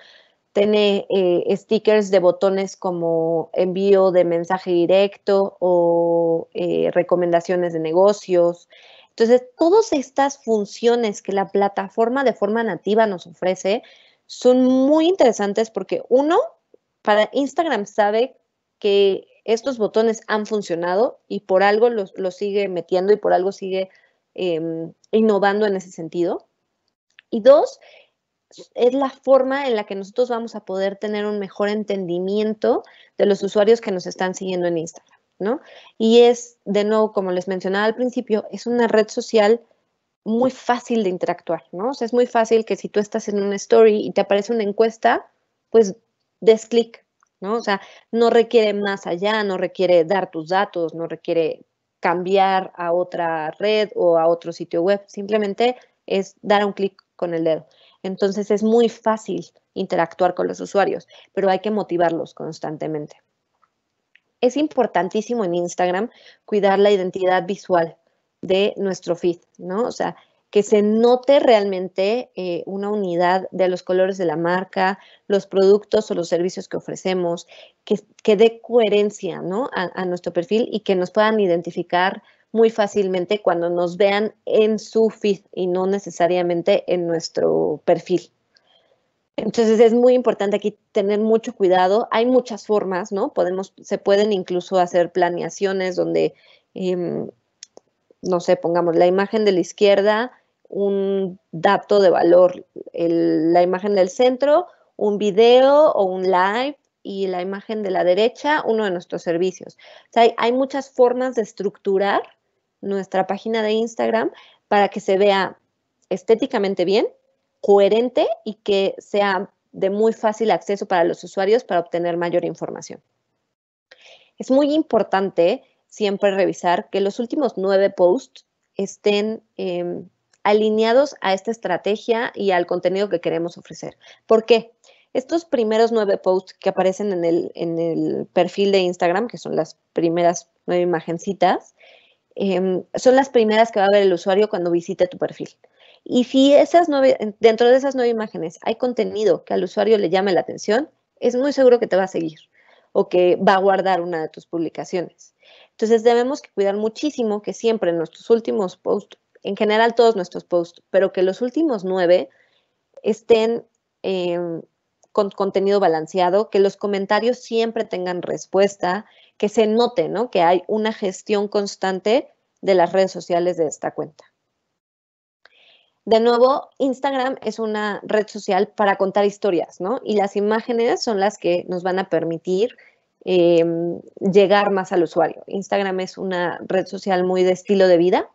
Tiene eh, stickers de botones como envío de mensaje directo o eh, recomendaciones de negocios. Entonces, todas estas funciones que la plataforma de forma nativa nos ofrece son muy interesantes porque uno, para Instagram sabe que estos botones han funcionado y por algo los, sigue metiendo y por algo sigue em, innovando en ese sentido. Y dos, es la forma en la que nosotros vamos a poder tener un mejor entendimiento de los usuarios que nos están siguiendo en Instagram, ¿no? Y es, de nuevo, como les mencionaba al principio, es una red social muy fácil de interactuar, ¿no? es muy fácil que si tú estás en una story y te aparece una encuesta, pues des clic, ¿no? O sea, no requiere más allá, no requiere dar tus datos, no requiere cambiar a otra red o a otro sitio web, simplemente es dar un clic con el dedo. Entonces es muy fácil interactuar con los usuarios, pero hay que motivarlos constantemente. Es importantísimo en Instagram cuidar la identidad visual de nuestro feed, ¿no? O sea, que se note realmente eh, una unidad de los colores de la marca, los productos o los servicios que ofrecemos, que, dé coherencia ¿no? a nuestro perfil y que nos puedan identificar muy fácilmente cuando nos vean en su feed y no necesariamente en nuestro perfil. Entonces es muy importante aquí tener mucho cuidado. Hay muchas formas, ¿no? Podemos, se pueden incluso hacer planeaciones donde, em, no sé, pongamos la imagen de la izquierda, un dato de valor, la imagen del centro, un video o un live y la imagen de la derecha, uno de nuestros servicios. O sea, hay muchas formas de estructurar nuestra página de Instagram para que se vea estéticamente bien, coherente y que sea de muy fácil acceso para los usuarios para obtener mayor información. Es muy importante siempre revisar que los últimos nueve posts estén em, alineados a esta estrategia y al contenido que queremos ofrecer. ¿Por qué? Estos primeros nueve posts que aparecen en el, en el perfil de Instagram, que son las primeras nueve imagencitas, Em, son las primeras que va a ver el usuario cuando visite tu perfil. Y si esas nueve, dentro de esas nueve imágenes hay contenido que al usuario le llame la atención, es muy seguro que te va a seguir o que va a guardar una de tus publicaciones. Entonces debemos cuidar muchísimo que siempre nuestros últimos posts, en general todos nuestros posts, pero que los últimos nueve estén em, con contenido balanceado, que los comentarios siempre tengan respuesta, que se note, ¿no? Que hay una gestión constante de las redes sociales de esta cuenta. De nuevo, Instagram es una red social para contar historias, ¿no? Y las imágenes son las que nos van a permitir em, llegar más al usuario. Instagram es una red social muy de estilo de vida,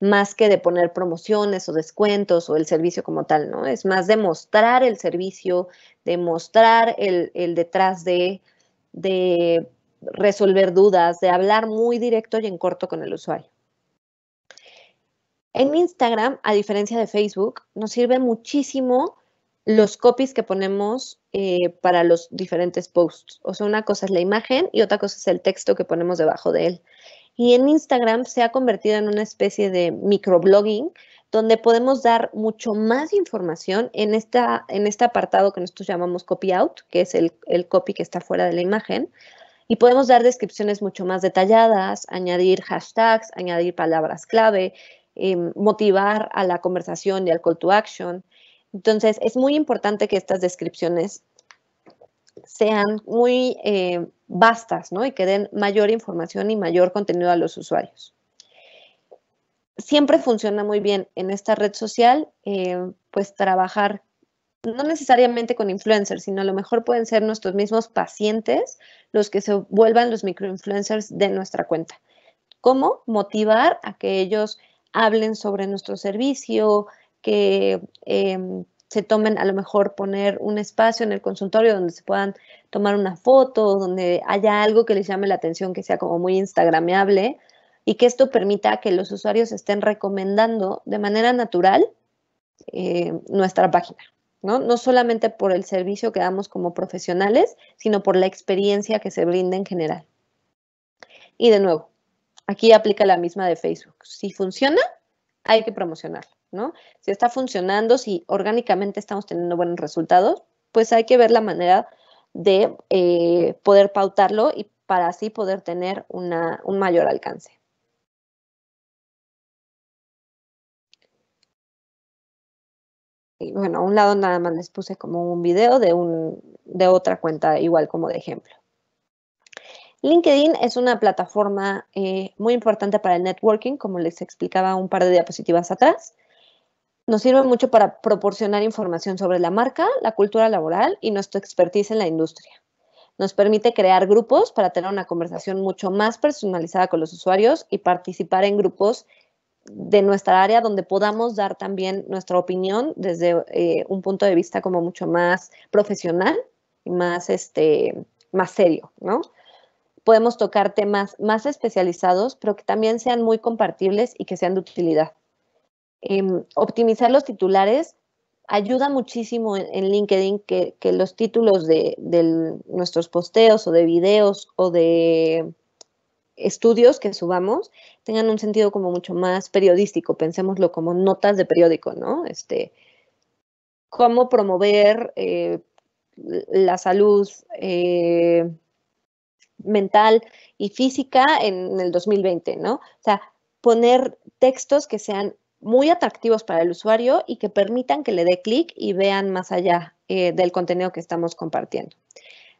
más que de poner promociones o descuentos o el servicio como tal, ¿no? Es más de mostrar el servicio, de mostrar el, detrás de resolver dudas, de hablar muy directo y en corto con el usuario. En Instagram, a diferencia de Facebook, nos sirve muchísimo los copies que ponemos eh, para los diferentes posts. O sea, una cosa es la imagen y otra cosa es el texto que ponemos debajo de él. Y en Instagram se ha convertido en una especie de microblogging donde podemos dar mucho más información en, esta, en este apartado que nosotros llamamos copy out, que es el, el copy que está fuera de la imagen, y podemos dar descripciones mucho más detalladas, añadir hashtags, añadir palabras clave, em, motivar a la conversación y al call to action. Entonces, es muy importante que estas descripciones sean muy eh, vastas ¿no? y que den mayor información y mayor contenido a los usuarios. Siempre funciona muy bien en esta red social, eh, pues trabajar no necesariamente con influencers, sino a lo mejor pueden ser nuestros mismos pacientes los que se vuelvan los microinfluencers de nuestra cuenta. ¿Cómo motivar a que ellos hablen sobre nuestro servicio, que em, se tomen a lo mejor poner un espacio en el consultorio donde se puedan tomar una foto, donde haya algo que les llame la atención, que sea como muy Instagramable y que esto permita que los usuarios estén recomendando de manera natural eh, nuestra página. ¿no? solamente por el servicio que damos como profesionales, sino por la experiencia que se brinda en general. Y de nuevo, aquí aplica la misma de Facebook. Si funciona, hay que promocionarlo, ¿no? Si está funcionando, si orgánicamente estamos teniendo buenos resultados, pues hay que ver la manera de eh, poder pautarlo y para así poder tener un mayor alcance. bueno, a un lado nada más les puse como un video de, de otra cuenta igual como de ejemplo. LinkedIn es una plataforma eh, muy importante para el networking, como les explicaba un par de diapositivas atrás. Nos sirve mucho para proporcionar información sobre la marca, la cultura laboral y nuestra expertise en la industria. Nos permite crear grupos para tener una conversación mucho más personalizada con los usuarios y participar en grupos de nuestra área donde podamos dar también nuestra opinión desde eh, un punto de vista como mucho más profesional y más, este, más serio, ¿no? Podemos tocar temas más especializados, pero que también sean muy compartibles y que sean de utilidad. Em, optimizar los titulares ayuda muchísimo en, LinkedIn que, los títulos de, de nuestros posteos o de videos o de estudios que subamos tengan un sentido como mucho más periodístico, pensémoslo como notas de periódico, ¿no? Este, cómo promover eh, la salud eh, mental y física en el 2020, ¿no? O sea, poner textos que sean muy atractivos para el usuario y que permitan que le dé clic y vean más allá eh, del contenido que estamos compartiendo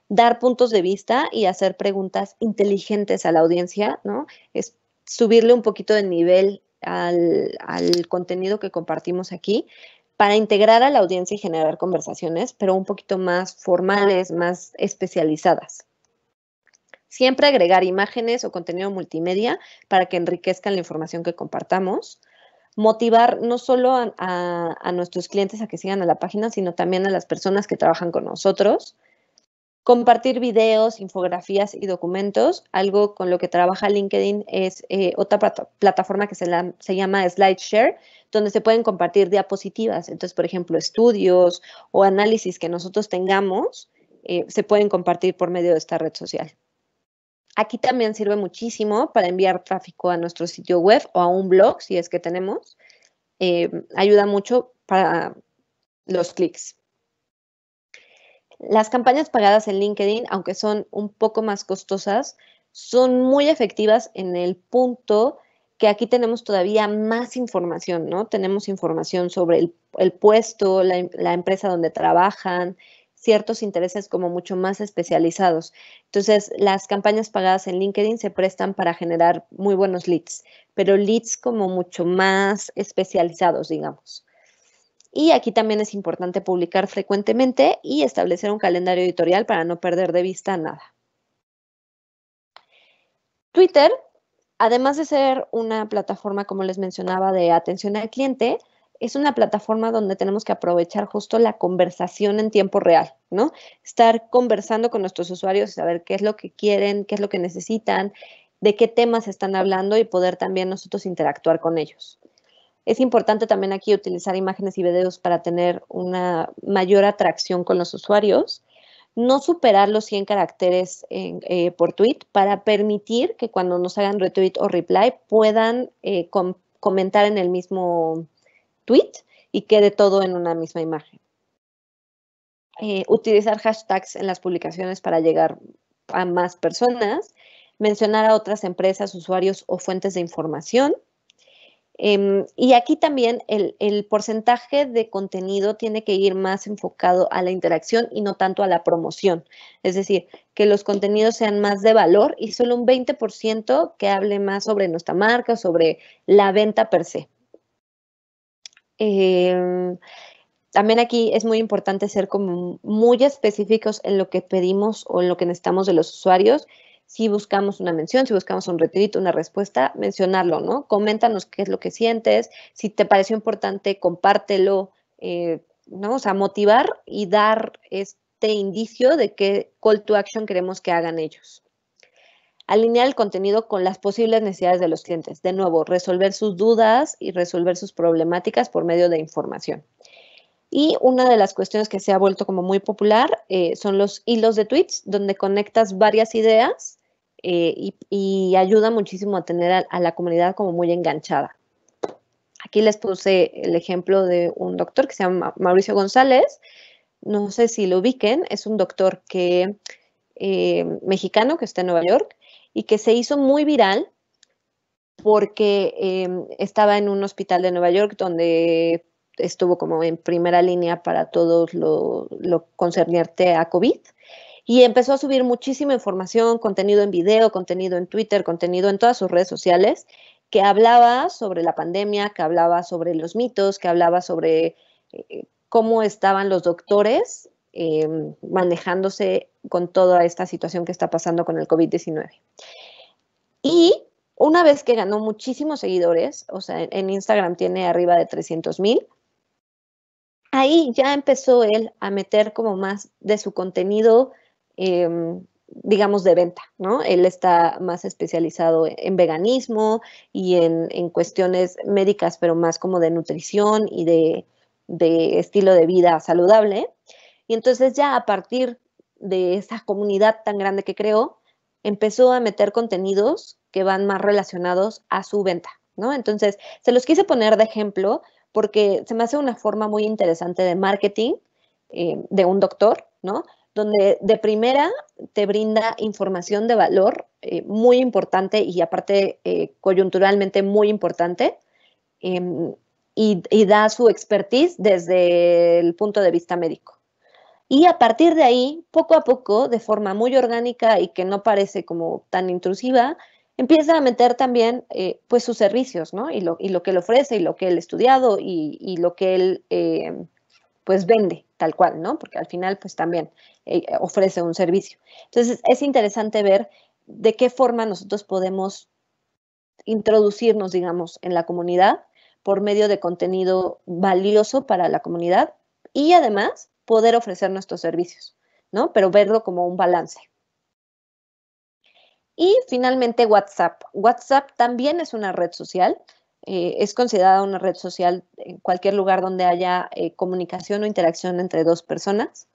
dar puntos de vista y hacer preguntas inteligentes a la audiencia, ¿no? Es subirle un poquito de nivel al, contenido que compartimos aquí para integrar a la audiencia y generar conversaciones, pero un poquito más formales, más especializadas. Siempre agregar imágenes o contenido multimedia para que enriquezcan la información que compartamos. Motivar no solo a, a nuestros clientes a que sigan a la página, sino también a las personas que trabajan con nosotros. Compartir videos, infografías y documentos, algo con lo que trabaja LinkedIn es eh, otra plataforma que se, llama SlideShare, donde se pueden compartir diapositivas. Entonces, por ejemplo, estudios o análisis que nosotros tengamos eh, se pueden compartir por medio de esta red social. Aquí también sirve muchísimo para enviar tráfico a nuestro sitio web o a un blog, si es que tenemos. Eh, ayuda mucho para los clics. Las campañas pagadas en LinkedIn, aunque son un poco más costosas, son muy efectivas en el punto que aquí tenemos todavía más información, ¿no? Tenemos información sobre el, puesto, em, la, empresa donde trabajan, ciertos intereses como mucho más especializados. Entonces, las campañas pagadas en LinkedIn se prestan para generar muy buenos leads, pero leads como mucho más especializados, digamos. Y aquí también es importante publicar frecuentemente y establecer un calendario editorial para no perder de vista nada. Twitter, además de ser una plataforma, como les mencionaba, de atención al cliente, es una plataforma donde tenemos que aprovechar justo la conversación en tiempo real, ¿no? Estar conversando con nuestros usuarios, saber qué es lo que quieren, qué es lo que necesitan, de qué temas están hablando y poder también nosotros interactuar con ellos. Es importante también aquí utilizar imágenes y videos para tener una mayor atracción con los usuarios. No superar los 100 caracteres eh, por tweet para permitir que cuando nos hagan retweet o reply puedan eh, comentar en el mismo tweet y quede todo en una misma imagen. Eh, utilizar hashtags en las publicaciones para llegar a más personas. Mencionar a otras empresas, usuarios o fuentes de información Em, y aquí también el, porcentaje de contenido tiene que ir más enfocado a la interacción y no tanto a la promoción. Es decir, que los contenidos sean más de valor y solo un 20% que hable más sobre nuestra marca, sobre la venta per se. Em, también aquí es muy importante ser como muy específicos en lo que pedimos o en lo que necesitamos de los usuarios si buscamos una mención, si buscamos un retrito, una respuesta, mencionarlo, ¿no? Coméntanos qué es lo que sientes, si te pareció importante, compártelo, eh, ¿no? O sea, motivar y dar este indicio de qué call to action queremos que hagan ellos. Alinear el contenido con las posibles necesidades de los clientes. De nuevo, resolver sus dudas y resolver sus problemáticas por medio de información. Y una de las cuestiones que se ha vuelto como muy popular eh, son los hilos de tweets, donde conectas varias ideas eh, y, ayuda muchísimo a tener a, la comunidad como muy enganchada. Aquí les puse el ejemplo de un doctor que se llama Mauricio González. No sé si lo ubiquen, es un doctor que, eh, mexicano que está en Nueva York y que se hizo muy viral porque em, estaba en un hospital de Nueva York donde estuvo como en primera línea para todos lo, lo concerniente a COVID y empezó a subir muchísima información, contenido en video, contenido en Twitter, contenido en todas sus redes sociales, que hablaba sobre la pandemia, que hablaba sobre los mitos, que hablaba sobre eh, cómo estaban los doctores em, manejándose con toda esta situación que está pasando con el COVID-19. Y una vez que ganó muchísimos seguidores, o sea, en Instagram tiene arriba de 300 mil, ahí ya empezó él a meter como más de su contenido Em, digamos, de venta, ¿no? Él está más especializado en veganismo y en, cuestiones médicas, pero más como de nutrición y de, estilo de vida saludable. Y entonces ya a partir de esa comunidad tan grande que creó, empezó a meter contenidos que van más relacionados a su venta, ¿no? Entonces, se los quise poner de ejemplo porque se me hace una forma muy interesante de marketing eh, de un doctor, ¿no? donde de primera te brinda información de valor eh, muy importante y aparte eh, coyunturalmente muy importante. Em, y, da su expertise desde el punto de vista médico. Y a partir de ahí, poco a poco, de forma muy orgánica y que no parece como tan intrusiva, empieza a meter también eh, pues sus servicios, ¿no? Y lo, y lo, que él ofrece, y lo que él ha estudiado, y, lo que él pues vende tal cual, ¿no? Porque al final, pues también eh, ofrece un servicio. Entonces, es interesante ver de qué forma nosotros podemos introducirnos, digamos, en la comunidad por medio de contenido valioso para la comunidad y además poder ofrecer nuestros servicios, ¿no? Pero verlo como un balance. Y finalmente WhatsApp. WhatsApp también es una red social eh, es considerada una red social en cualquier lugar donde haya eh, comunicación o interacción entre dos personas.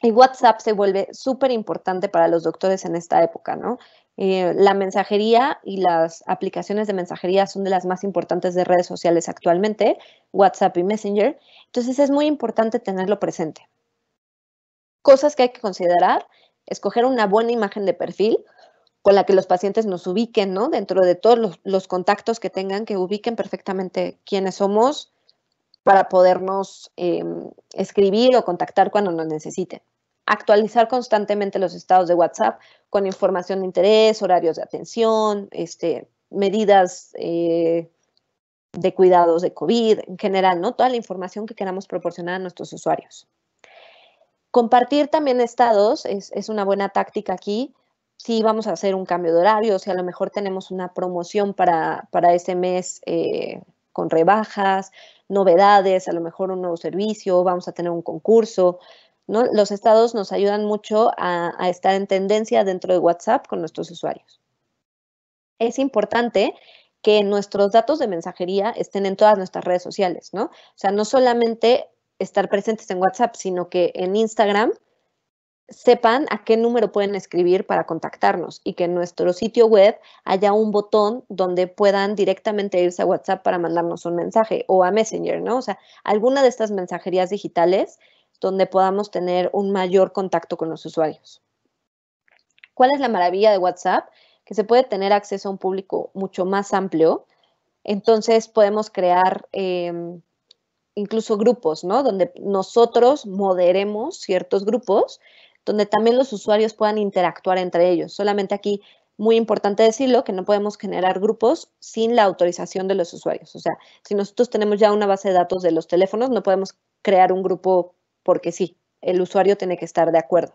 Y WhatsApp se vuelve súper importante para los doctores en esta época, ¿no? Eh, la mensajería y las aplicaciones de mensajería son de las más importantes de redes sociales actualmente, WhatsApp y Messenger. Entonces es muy importante tenerlo presente. Cosas que hay que considerar, escoger una buena imagen de perfil, con la que los pacientes nos ubiquen, ¿no? Dentro de todos los, contactos que tengan, que ubiquen perfectamente quiénes somos para podernos em, escribir o contactar cuando nos necesiten. Actualizar constantemente los estados de WhatsApp con información de interés, horarios de atención, este, medidas eh, de cuidados de COVID, en general, ¿no? Toda la información que queramos proporcionar a nuestros usuarios. Compartir también estados es, es una buena táctica aquí si vamos a hacer un cambio de horario, si a lo mejor tenemos una promoción para, para ese mes eh, con rebajas, novedades, a lo mejor un nuevo servicio, vamos a tener un concurso. ¿no? Los estados nos ayudan mucho a, estar en tendencia dentro de WhatsApp con nuestros usuarios. Es importante que nuestros datos de mensajería estén en todas nuestras redes sociales, ¿no? O sea, no solamente estar presentes en WhatsApp, sino que en Instagram sepan a qué número pueden escribir para contactarnos y que en nuestro sitio web haya un botón donde puedan directamente irse a WhatsApp para mandarnos un mensaje o a Messenger, ¿no? O sea, alguna de estas mensajerías digitales donde podamos tener un mayor contacto con los usuarios. ¿Cuál es la maravilla de WhatsApp? Que se puede tener acceso a un público mucho más amplio. Entonces podemos crear... Em, incluso grupos, ¿no? Donde nosotros moderemos ciertos grupos donde también los usuarios puedan interactuar entre ellos. Solamente aquí, muy importante decirlo, que no podemos generar grupos sin la autorización de los usuarios. O sea, si nosotros tenemos ya una base de datos de los teléfonos, no podemos crear un grupo porque sí, el usuario tiene que estar de acuerdo.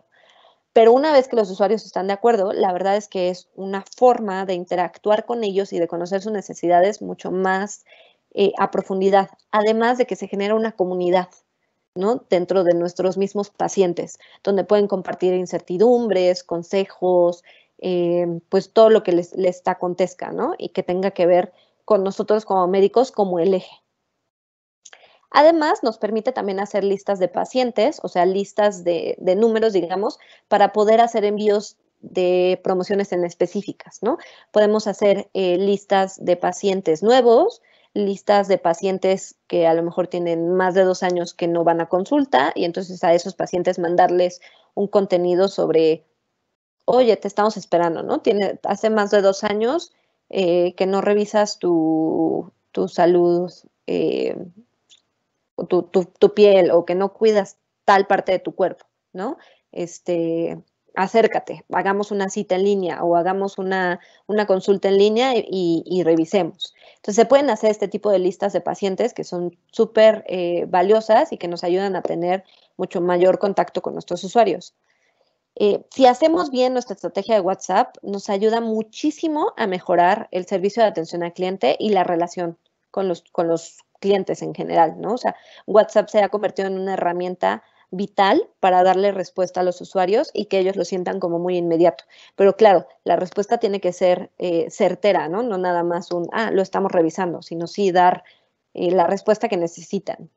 Pero una vez que los usuarios están de acuerdo, la verdad es que es una forma de interactuar con ellos y de conocer sus necesidades mucho más eh, a profundidad, además de que se genera una comunidad dentro de nuestros mismos pacientes, donde pueden compartir incertidumbres, consejos, eh, pues todo lo que les, acontezca ¿no? y que tenga que ver con nosotros como médicos como el eje. Además, nos permite también hacer listas de pacientes, o sea, listas de, números, digamos, para poder hacer envíos de promociones en específicas, ¿no? Podemos hacer eh, listas de pacientes nuevos, listas de pacientes que a lo mejor tienen más de dos años que no van a consulta y entonces a esos pacientes mandarles un contenido sobre, oye, te estamos esperando, ¿no? Tiene, hace más de dos años eh, que no revisas tu, tu salud, eh, tu, tu piel o que no cuidas tal parte de tu cuerpo, ¿no? Este, acércate, hagamos una cita en línea o hagamos una, consulta en línea y, revisemos. Entonces se pueden hacer este tipo de listas de pacientes que son súper eh, valiosas y que nos ayudan a tener mucho mayor contacto con nuestros usuarios. Eh, si hacemos bien nuestra estrategia de WhatsApp, nos ayuda muchísimo a mejorar el servicio de atención al cliente y la relación con los, con los clientes en general, ¿no? O sea, WhatsApp se ha convertido en una herramienta vital para darle respuesta a los usuarios y que ellos lo sientan como muy inmediato. Pero claro, la respuesta tiene que ser eh, certera, ¿no? No nada más un, ah, lo estamos revisando, sino sí dar eh, la respuesta que necesitan.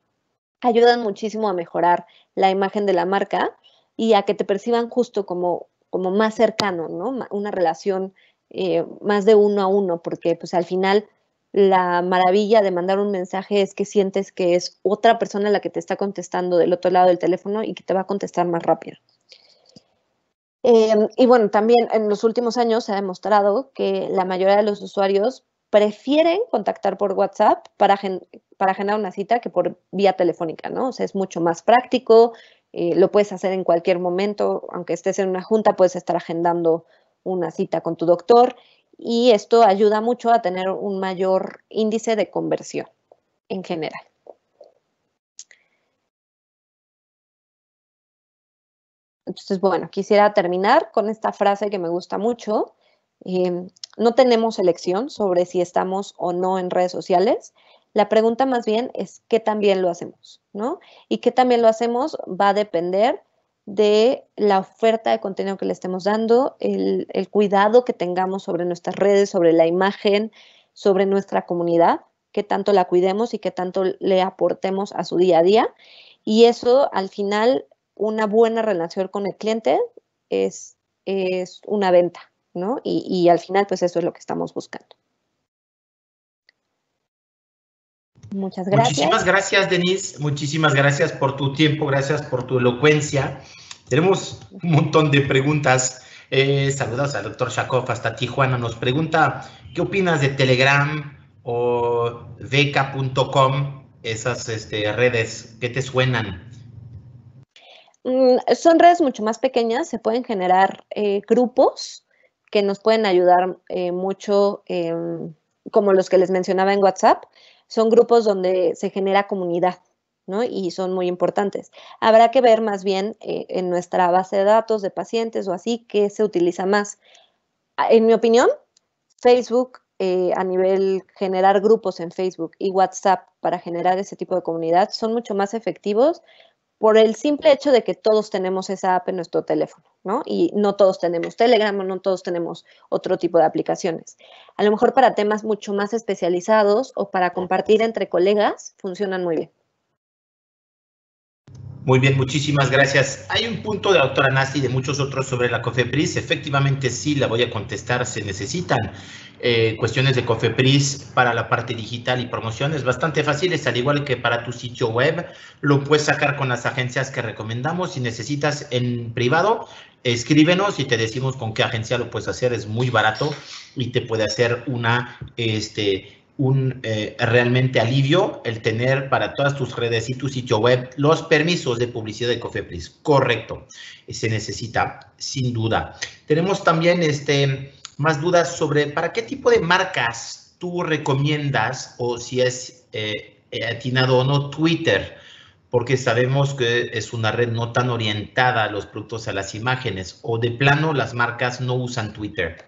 Ayudan muchísimo a mejorar la imagen de la marca y a que te perciban justo como, como más cercano, ¿no? Una relación eh, más de uno a uno, porque pues al final la maravilla de mandar un mensaje es que sientes que es otra persona la que te está contestando del otro lado del teléfono y que te va a contestar más rápido. Em, y bueno, también en los últimos años se ha demostrado que la mayoría de los usuarios prefieren contactar por WhatsApp para, agendar para generar una cita que por vía telefónica, ¿no? O sea, es mucho más práctico, eh, lo puedes hacer en cualquier momento, aunque estés en una junta, puedes estar agendando una cita con tu doctor y esto ayuda mucho a tener un mayor índice de conversión en general. Entonces, bueno, quisiera terminar con esta frase que me gusta mucho. Em, no tenemos elección sobre si estamos o no en redes sociales. La pregunta más bien es qué también lo hacemos, ¿no? Y qué también lo hacemos va a depender de la oferta de contenido que le estemos dando, el, cuidado que tengamos sobre nuestras redes, sobre la imagen, sobre nuestra comunidad, qué tanto la cuidemos y qué tanto le aportemos a su día a día. Y eso, al final, una buena relación con el cliente es, es una venta, ¿no? y al final, pues eso es lo que estamos buscando. Muchas gracias. Muchísimas gracias, Denise. Muchísimas gracias por tu tiempo, gracias por tu elocuencia. Tenemos un montón de preguntas. Eh, saludos al doctor Shakov hasta Tijuana. Nos pregunta, ¿qué opinas de Telegram o beca.com? Esas este, redes, ¿qué te suenan? Mm, son redes mucho más pequeñas, se pueden generar eh, grupos que nos pueden ayudar eh, mucho, em, como los que les mencionaba en WhatsApp, son grupos donde se genera comunidad. ¿no? Y son muy importantes. Habrá que ver más bien eh, en nuestra base de datos de pacientes o así qué se utiliza más. Ah, en mi opinión, Facebook eh, a nivel generar grupos en Facebook y WhatsApp para generar ese tipo de comunidad son mucho más efectivos por el simple hecho de que todos tenemos esa app en nuestro teléfono, ¿no? Y no todos tenemos Telegram no todos tenemos otro tipo de aplicaciones. A lo mejor para temas mucho más especializados o para compartir entre colegas funcionan muy bien. Muy bien, muchísimas gracias. Hay un punto de doctora Nasti y de muchos otros sobre la COFEPRIS. Efectivamente, sí, la voy a contestar, se necesitan. Eh, cuestiones de Cofepris para la parte digital y promociones bastante fáciles, al igual que para tu sitio web. Lo puedes sacar con las agencias que recomendamos. Si necesitas en privado, escríbenos y te decimos con qué agencia lo puedes hacer. Es muy barato y te puede hacer una, este, un eh, realmente alivio el tener para todas tus redes y tu sitio web los permisos de publicidad de Cofepris. Correcto, se necesita sin duda. Tenemos también este más dudas sobre para qué tipo de marcas tú recomiendas o si es eh, eh, atinado o no Twitter, porque sabemos que es una red no tan orientada a los productos, a las imágenes, o de plano las marcas no usan Twitter.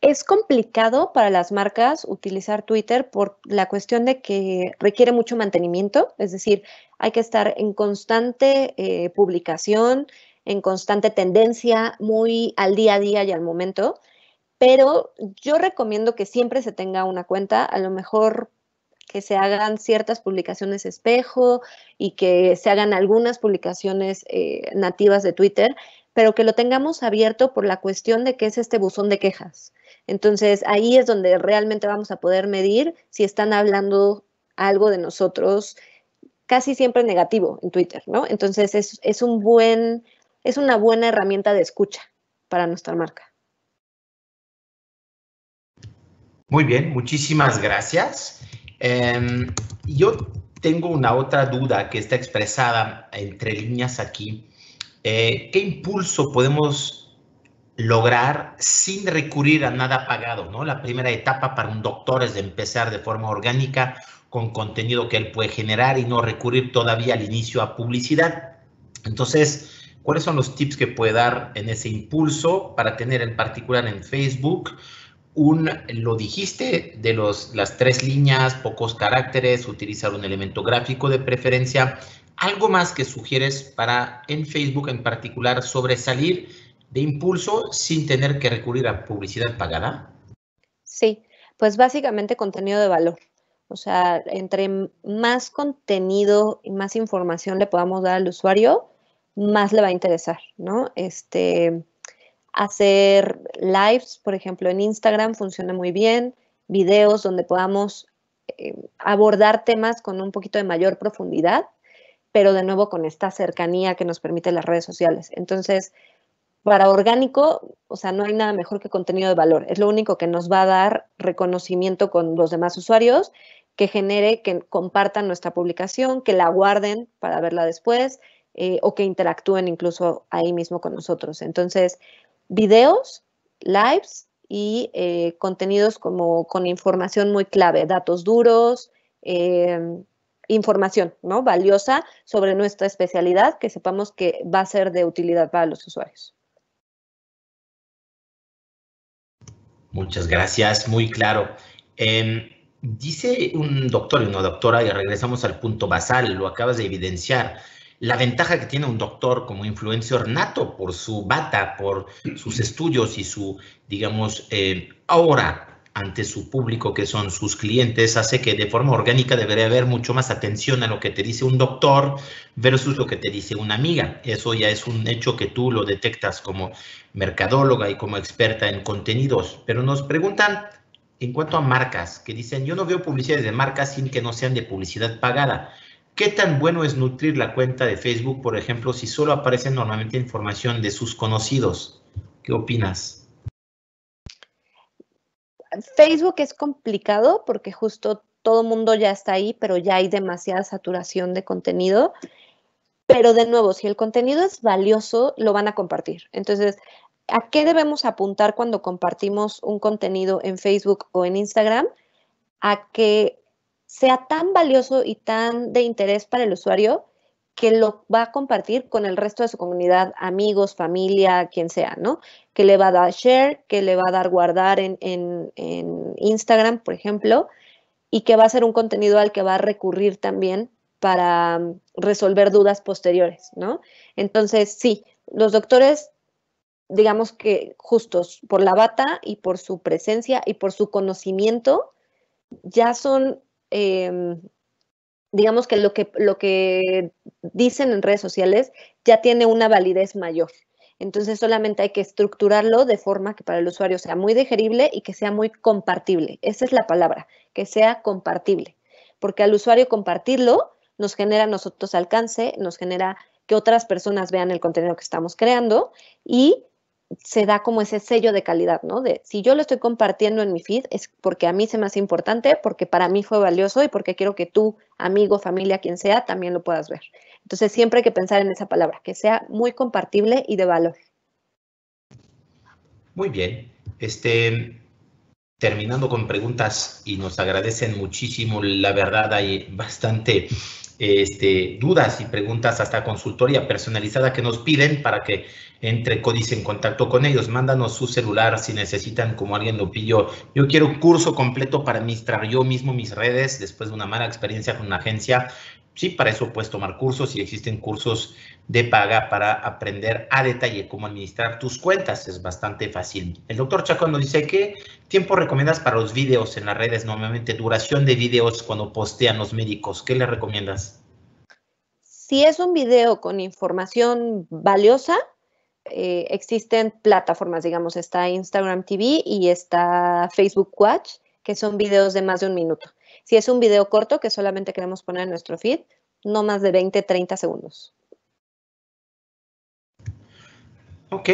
Es complicado para las marcas utilizar Twitter por la cuestión de que requiere mucho mantenimiento, es decir, hay que estar en constante eh, publicación, en constante tendencia, muy al día a día y al momento. Pero yo recomiendo que siempre se tenga una cuenta, a lo mejor que se hagan ciertas publicaciones espejo y que se hagan algunas publicaciones eh, nativas de Twitter, pero que lo tengamos abierto por la cuestión de que es este buzón de quejas. Entonces ahí es donde realmente vamos a poder medir si están hablando algo de nosotros casi siempre negativo en Twitter, ¿no? Entonces es un buen es una buena herramienta de escucha para nuestra marca. Muy bien, muchísimas gracias. Em, yo tengo una otra duda que está expresada entre líneas aquí. Eh, ¿Qué impulso podemos lograr sin recurrir a nada pagado? ¿no? La primera etapa para un doctor es de empezar de forma orgánica con contenido que él puede generar y no recurrir todavía al inicio a publicidad. Entonces, ¿Cuáles son los tips que puede dar en ese impulso para tener en particular en Facebook un, lo dijiste, de las tres líneas, pocos caracteres, utilizar un elemento gráfico de preferencia? ¿Algo más que sugieres para en Facebook en particular sobresalir de impulso sin tener que recurrir a publicidad pagada? Sí, pues básicamente contenido de valor. O sea, entre más contenido y más información le podamos dar al usuario, más le va a interesar, ¿no? Este, hacer lives, por ejemplo, en Instagram funciona muy bien, videos donde podamos eh, abordar temas con un poquito de mayor profundidad, pero de nuevo con esta cercanía que nos permite las redes sociales. Entonces, para orgánico, o sea, no hay nada mejor que contenido de valor. Es lo único que nos va a dar reconocimiento con los demás usuarios, que genere que compartan nuestra publicación, que la guarden para verla después, eh, o que interactúen incluso ahí mismo con nosotros. Entonces, videos, lives y eh, contenidos como con información muy clave, datos duros, em, información ¿no? valiosa sobre nuestra especialidad que sepamos que va a ser de utilidad para los usuarios. Muchas gracias, muy claro. Em, dice un doctor y una doctora, y regresamos al punto basal, lo acabas de evidenciar, la ventaja que tiene un doctor como influencer nato por su bata, por sus estudios y su, digamos, eh, ahora ante su público que son sus clientes, hace que de forma orgánica debería haber mucho más atención a lo que te dice un doctor versus lo que te dice una amiga. Eso ya es un hecho que tú lo detectas como mercadóloga y como experta en contenidos. Pero nos preguntan en cuanto a marcas, que dicen, yo no veo publicidades de marcas sin que no sean de publicidad pagada. ¿Qué tan bueno es nutrir la cuenta de Facebook, por ejemplo, si solo aparece normalmente información de sus conocidos? ¿Qué opinas? Facebook es complicado porque justo todo el mundo ya está ahí, pero ya hay demasiada saturación de contenido. Pero de nuevo, si el contenido es valioso, lo van a compartir. Entonces, ¿a qué debemos apuntar cuando compartimos un contenido en Facebook o en Instagram? A que sea tan valioso y tan de interés para el usuario que lo va a compartir con el resto de su comunidad, amigos, familia, quien sea, ¿no? Que le va a dar share, que le va a dar guardar en, en Instagram, por ejemplo, y que va a ser un contenido al que va a recurrir también para mm, resolver dudas posteriores, ¿no? Entonces, sí, los doctores, digamos que justos por la bata y por su presencia y por su conocimiento, ya son Em, digamos que lo, que lo que dicen en redes sociales ya tiene una validez mayor. Entonces solamente hay que estructurarlo de forma que para el usuario sea muy digerible y que sea muy compartible. Esa es la palabra, que sea compartible. Porque al usuario compartirlo nos genera a nosotros alcance, nos genera que otras personas vean el contenido que estamos creando y se da como ese sello de calidad, ¿no? De si yo lo estoy compartiendo en mi feed es porque a mí se me hace importante, porque para mí fue valioso y porque quiero que tú, amigo, familia, quien sea, también lo puedas ver. Entonces siempre hay que pensar en esa palabra, que sea muy compartible y de valor. Muy bien. Este, terminando con preguntas y nos agradecen muchísimo, la verdad hay bastante este, dudas y preguntas hasta consultoría personalizada que nos piden para que entre códice en contacto con ellos. Mándanos su celular si necesitan, como alguien lo pidió. Yo quiero un curso completo para administrar yo mismo mis redes después de una mala experiencia con una agencia. Sí, para eso puedes tomar cursos y existen cursos de paga para aprender a detalle cómo administrar tus cuentas. Es bastante fácil. El doctor Chacón nos dice que tiempo recomiendas para los videos en las redes, normalmente duración de videos cuando postean los médicos. ¿Qué le recomiendas? Si es un video con información valiosa, eh, existen plataformas, digamos, está Instagram TV y está Facebook Watch, que son videos de más de un minuto. Si es un video corto que solamente queremos poner en nuestro feed, no más de 20, 30 segundos. Ok,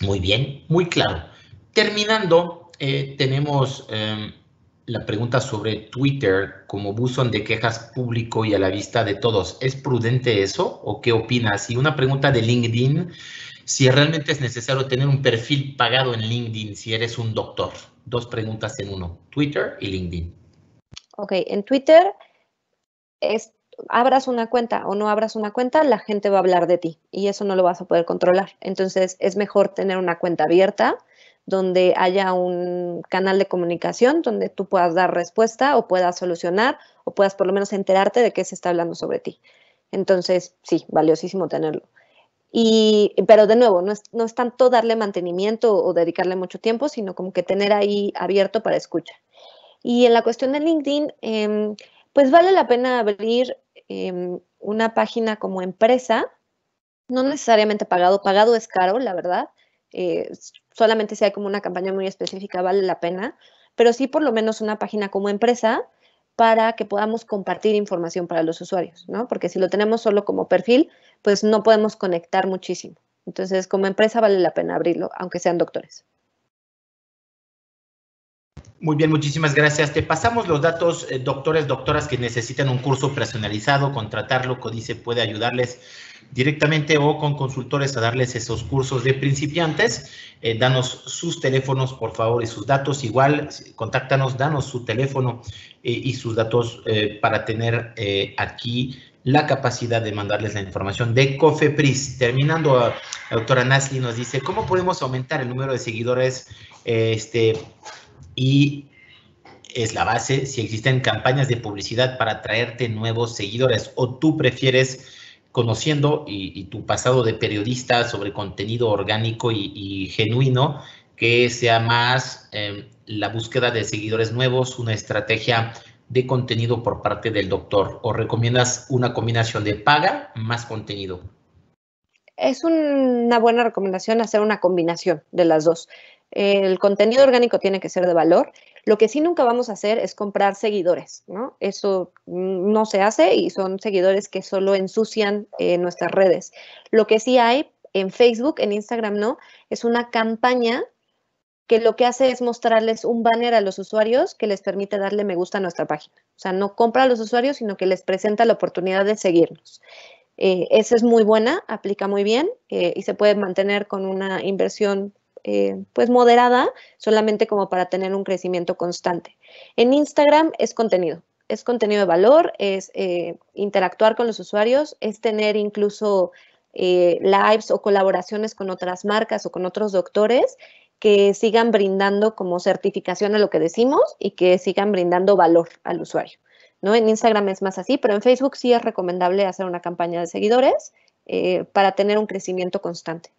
muy bien, muy claro. Terminando, eh, tenemos em, la pregunta sobre Twitter como buzón de quejas público y a la vista de todos. ¿Es prudente eso o qué opinas? Y una pregunta de LinkedIn si realmente es necesario tener un perfil pagado en LinkedIn si eres un doctor. Dos preguntas en uno, Twitter y LinkedIn. Ok, en Twitter es, abras una cuenta o no abras una cuenta, la gente va a hablar de ti y eso no lo vas a poder controlar. Entonces es mejor tener una cuenta abierta donde haya un canal de comunicación donde tú puedas dar respuesta o puedas solucionar o puedas por lo menos enterarte de qué se está hablando sobre ti. Entonces, sí, valiosísimo tenerlo. Y, pero de nuevo, no es, no tanto darle mantenimiento o dedicarle mucho tiempo, sino como que tener ahí abierto para escucha. Y en la cuestión de LinkedIn, em, pues vale la pena abrir em, una página como empresa, no necesariamente pagado, pagado es caro, la verdad. Eh, solamente si hay como una campaña muy específica vale la pena, pero sí por lo menos una página como empresa para que podamos compartir información para los usuarios, ¿no? Porque si lo tenemos solo como perfil, pues no podemos conectar muchísimo. Entonces, como empresa vale la pena abrirlo, aunque sean doctores. Muy bien, muchísimas gracias. Te pasamos los datos, eh, doctores, doctoras que necesitan un curso personalizado, contratarlo, Codice puede ayudarles directamente o con consultores a darles esos cursos de principiantes. Eh, danos sus teléfonos, por favor, y sus datos. Igual, contáctanos, danos su teléfono eh, y sus datos eh, para tener aquí la capacidad de mandarles la información de COFEPRIS. Terminando, la doctora Nasli nos dice, ¿cómo podemos aumentar el número de seguidores? este, y es la base si existen campañas de publicidad para traerte nuevos seguidores o tú prefieres conociendo y, tu pasado de periodista sobre contenido orgánico y, genuino, que sea más em, la búsqueda de seguidores nuevos, una estrategia de contenido por parte del doctor? ¿O recomiendas una combinación de paga más contenido? Es una buena recomendación hacer una combinación de las dos. El contenido orgánico tiene que ser de valor. Lo que sí nunca vamos a hacer es comprar seguidores, ¿no? Eso mm, no se hace y son seguidores que solo ensucian eh, nuestras redes. Lo que sí hay en Facebook, en Instagram no, es una campaña que lo que hace es mostrarles un banner a los usuarios que les permite darle me gusta a nuestra página. O sea, no compra a los usuarios, sino que les presenta la oportunidad de seguirnos. Eh, esa es muy buena, aplica muy bien eh, y se puede mantener con una inversión eh, pues moderada, solamente como para tener un crecimiento constante. En Instagram es contenido, es contenido de valor, es eh, interactuar con los usuarios, es tener incluso eh, lives o colaboraciones con otras marcas o con otros doctores que sigan brindando como certificación a lo que decimos y que sigan brindando valor al usuario. ¿no? En Instagram es más así, pero en Facebook sí es recomendable hacer una campaña de seguidores para tener un crecimiento constante.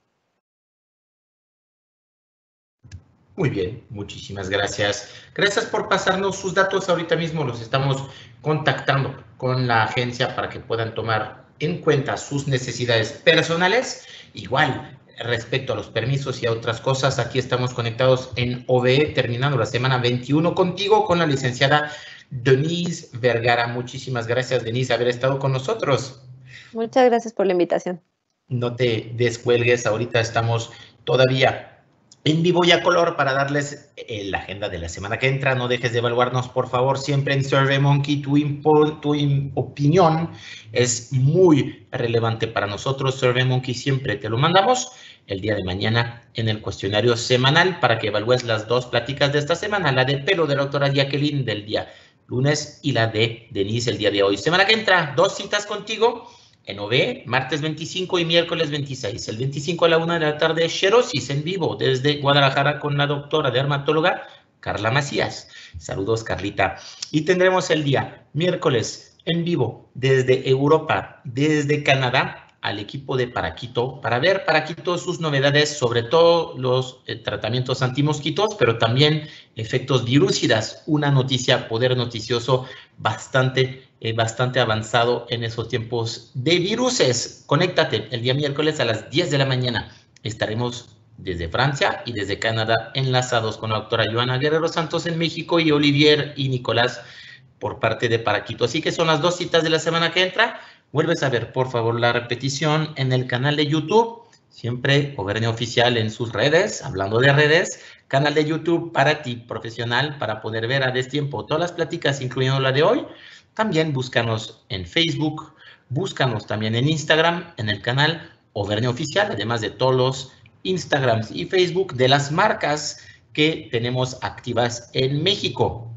Muy bien, muchísimas gracias. Gracias por pasarnos sus datos. Ahorita mismo los estamos contactando con la agencia para que puedan tomar en cuenta sus necesidades personales. Igual, respecto a los permisos y a otras cosas, aquí estamos conectados en OVE terminando la semana 21 contigo, con la licenciada Denise Vergara. Muchísimas gracias, Denise, haber estado con nosotros. Muchas gracias por la invitación. No te descuelgues, ahorita estamos todavía en vivo y a color para darles eh, la agenda de la semana que entra. No dejes de evaluarnos, por favor, siempre en SurveyMonkey. Tu, tu opinión es muy relevante para nosotros. SurveyMonkey siempre te lo mandamos el día de mañana en el cuestionario semanal para que evalúes las dos pláticas de esta semana, la de pelo de la doctora Jacqueline del día lunes y la de Denise el día de hoy. Semana que entra, dos citas contigo en OB, martes 25 y miércoles 26. El 25 a la 1 de la tarde, Xerosis en vivo desde Guadalajara con la doctora dermatóloga Carla Macías. Saludos, Carlita. Y tendremos el día miércoles en vivo desde Europa, desde Canadá, al equipo de Paraquito para ver Paraquito sus novedades, sobre todo los eh, tratamientos antimosquitos, pero también efectos virúcidas. Una noticia, poder noticioso bastante eh, bastante avanzado en esos tiempos de viruses. Conéctate el día miércoles a las 10 de la mañana. Estaremos desde Francia y desde Canadá enlazados con la doctora Joana Guerrero Santos en México y Olivier y Nicolás por parte de Paraquito. Así que son las dos citas de la semana que entra. Vuelves a ver, por favor, la repetición en el canal de YouTube. Siempre gobierno Oficial en sus redes, hablando de redes, canal de YouTube para ti, profesional, para poder ver a destiempo todas las pláticas, incluyendo la de hoy, también búscanos en Facebook, búscanos también en Instagram, en el canal Overne Oficial, además de todos los Instagrams y Facebook de las marcas que tenemos activas en México.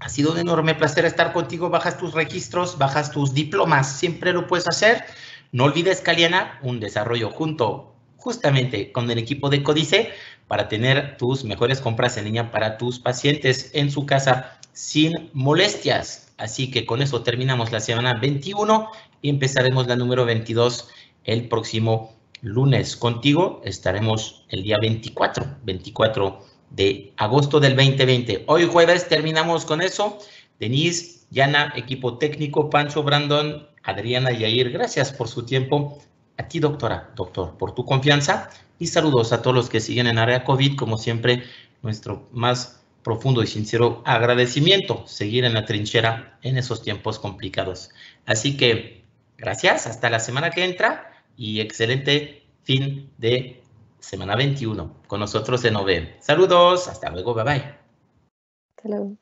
Ha sido un enorme placer estar contigo. Bajas tus registros, bajas tus diplomas, siempre lo puedes hacer. No olvides, Caliana, un desarrollo junto justamente con el equipo de códice para tener tus mejores compras en línea para tus pacientes en su casa sin molestias. Así que con eso terminamos la semana 21 y empezaremos la número 22 el próximo lunes. Contigo estaremos el día 24, 24 de agosto del 2020. Hoy jueves terminamos con eso. Denise, Yana, equipo técnico, Pancho, Brandon, Adriana y Yair, gracias por su tiempo. A ti, doctora, doctor, por tu confianza y saludos a todos los que siguen en área COVID. Como siempre, nuestro más profundo y sincero agradecimiento, seguir en la trinchera en esos tiempos complicados. Así que gracias, hasta la semana que entra y excelente fin de semana 21 con nosotros en OVE. Saludos, hasta luego, bye bye.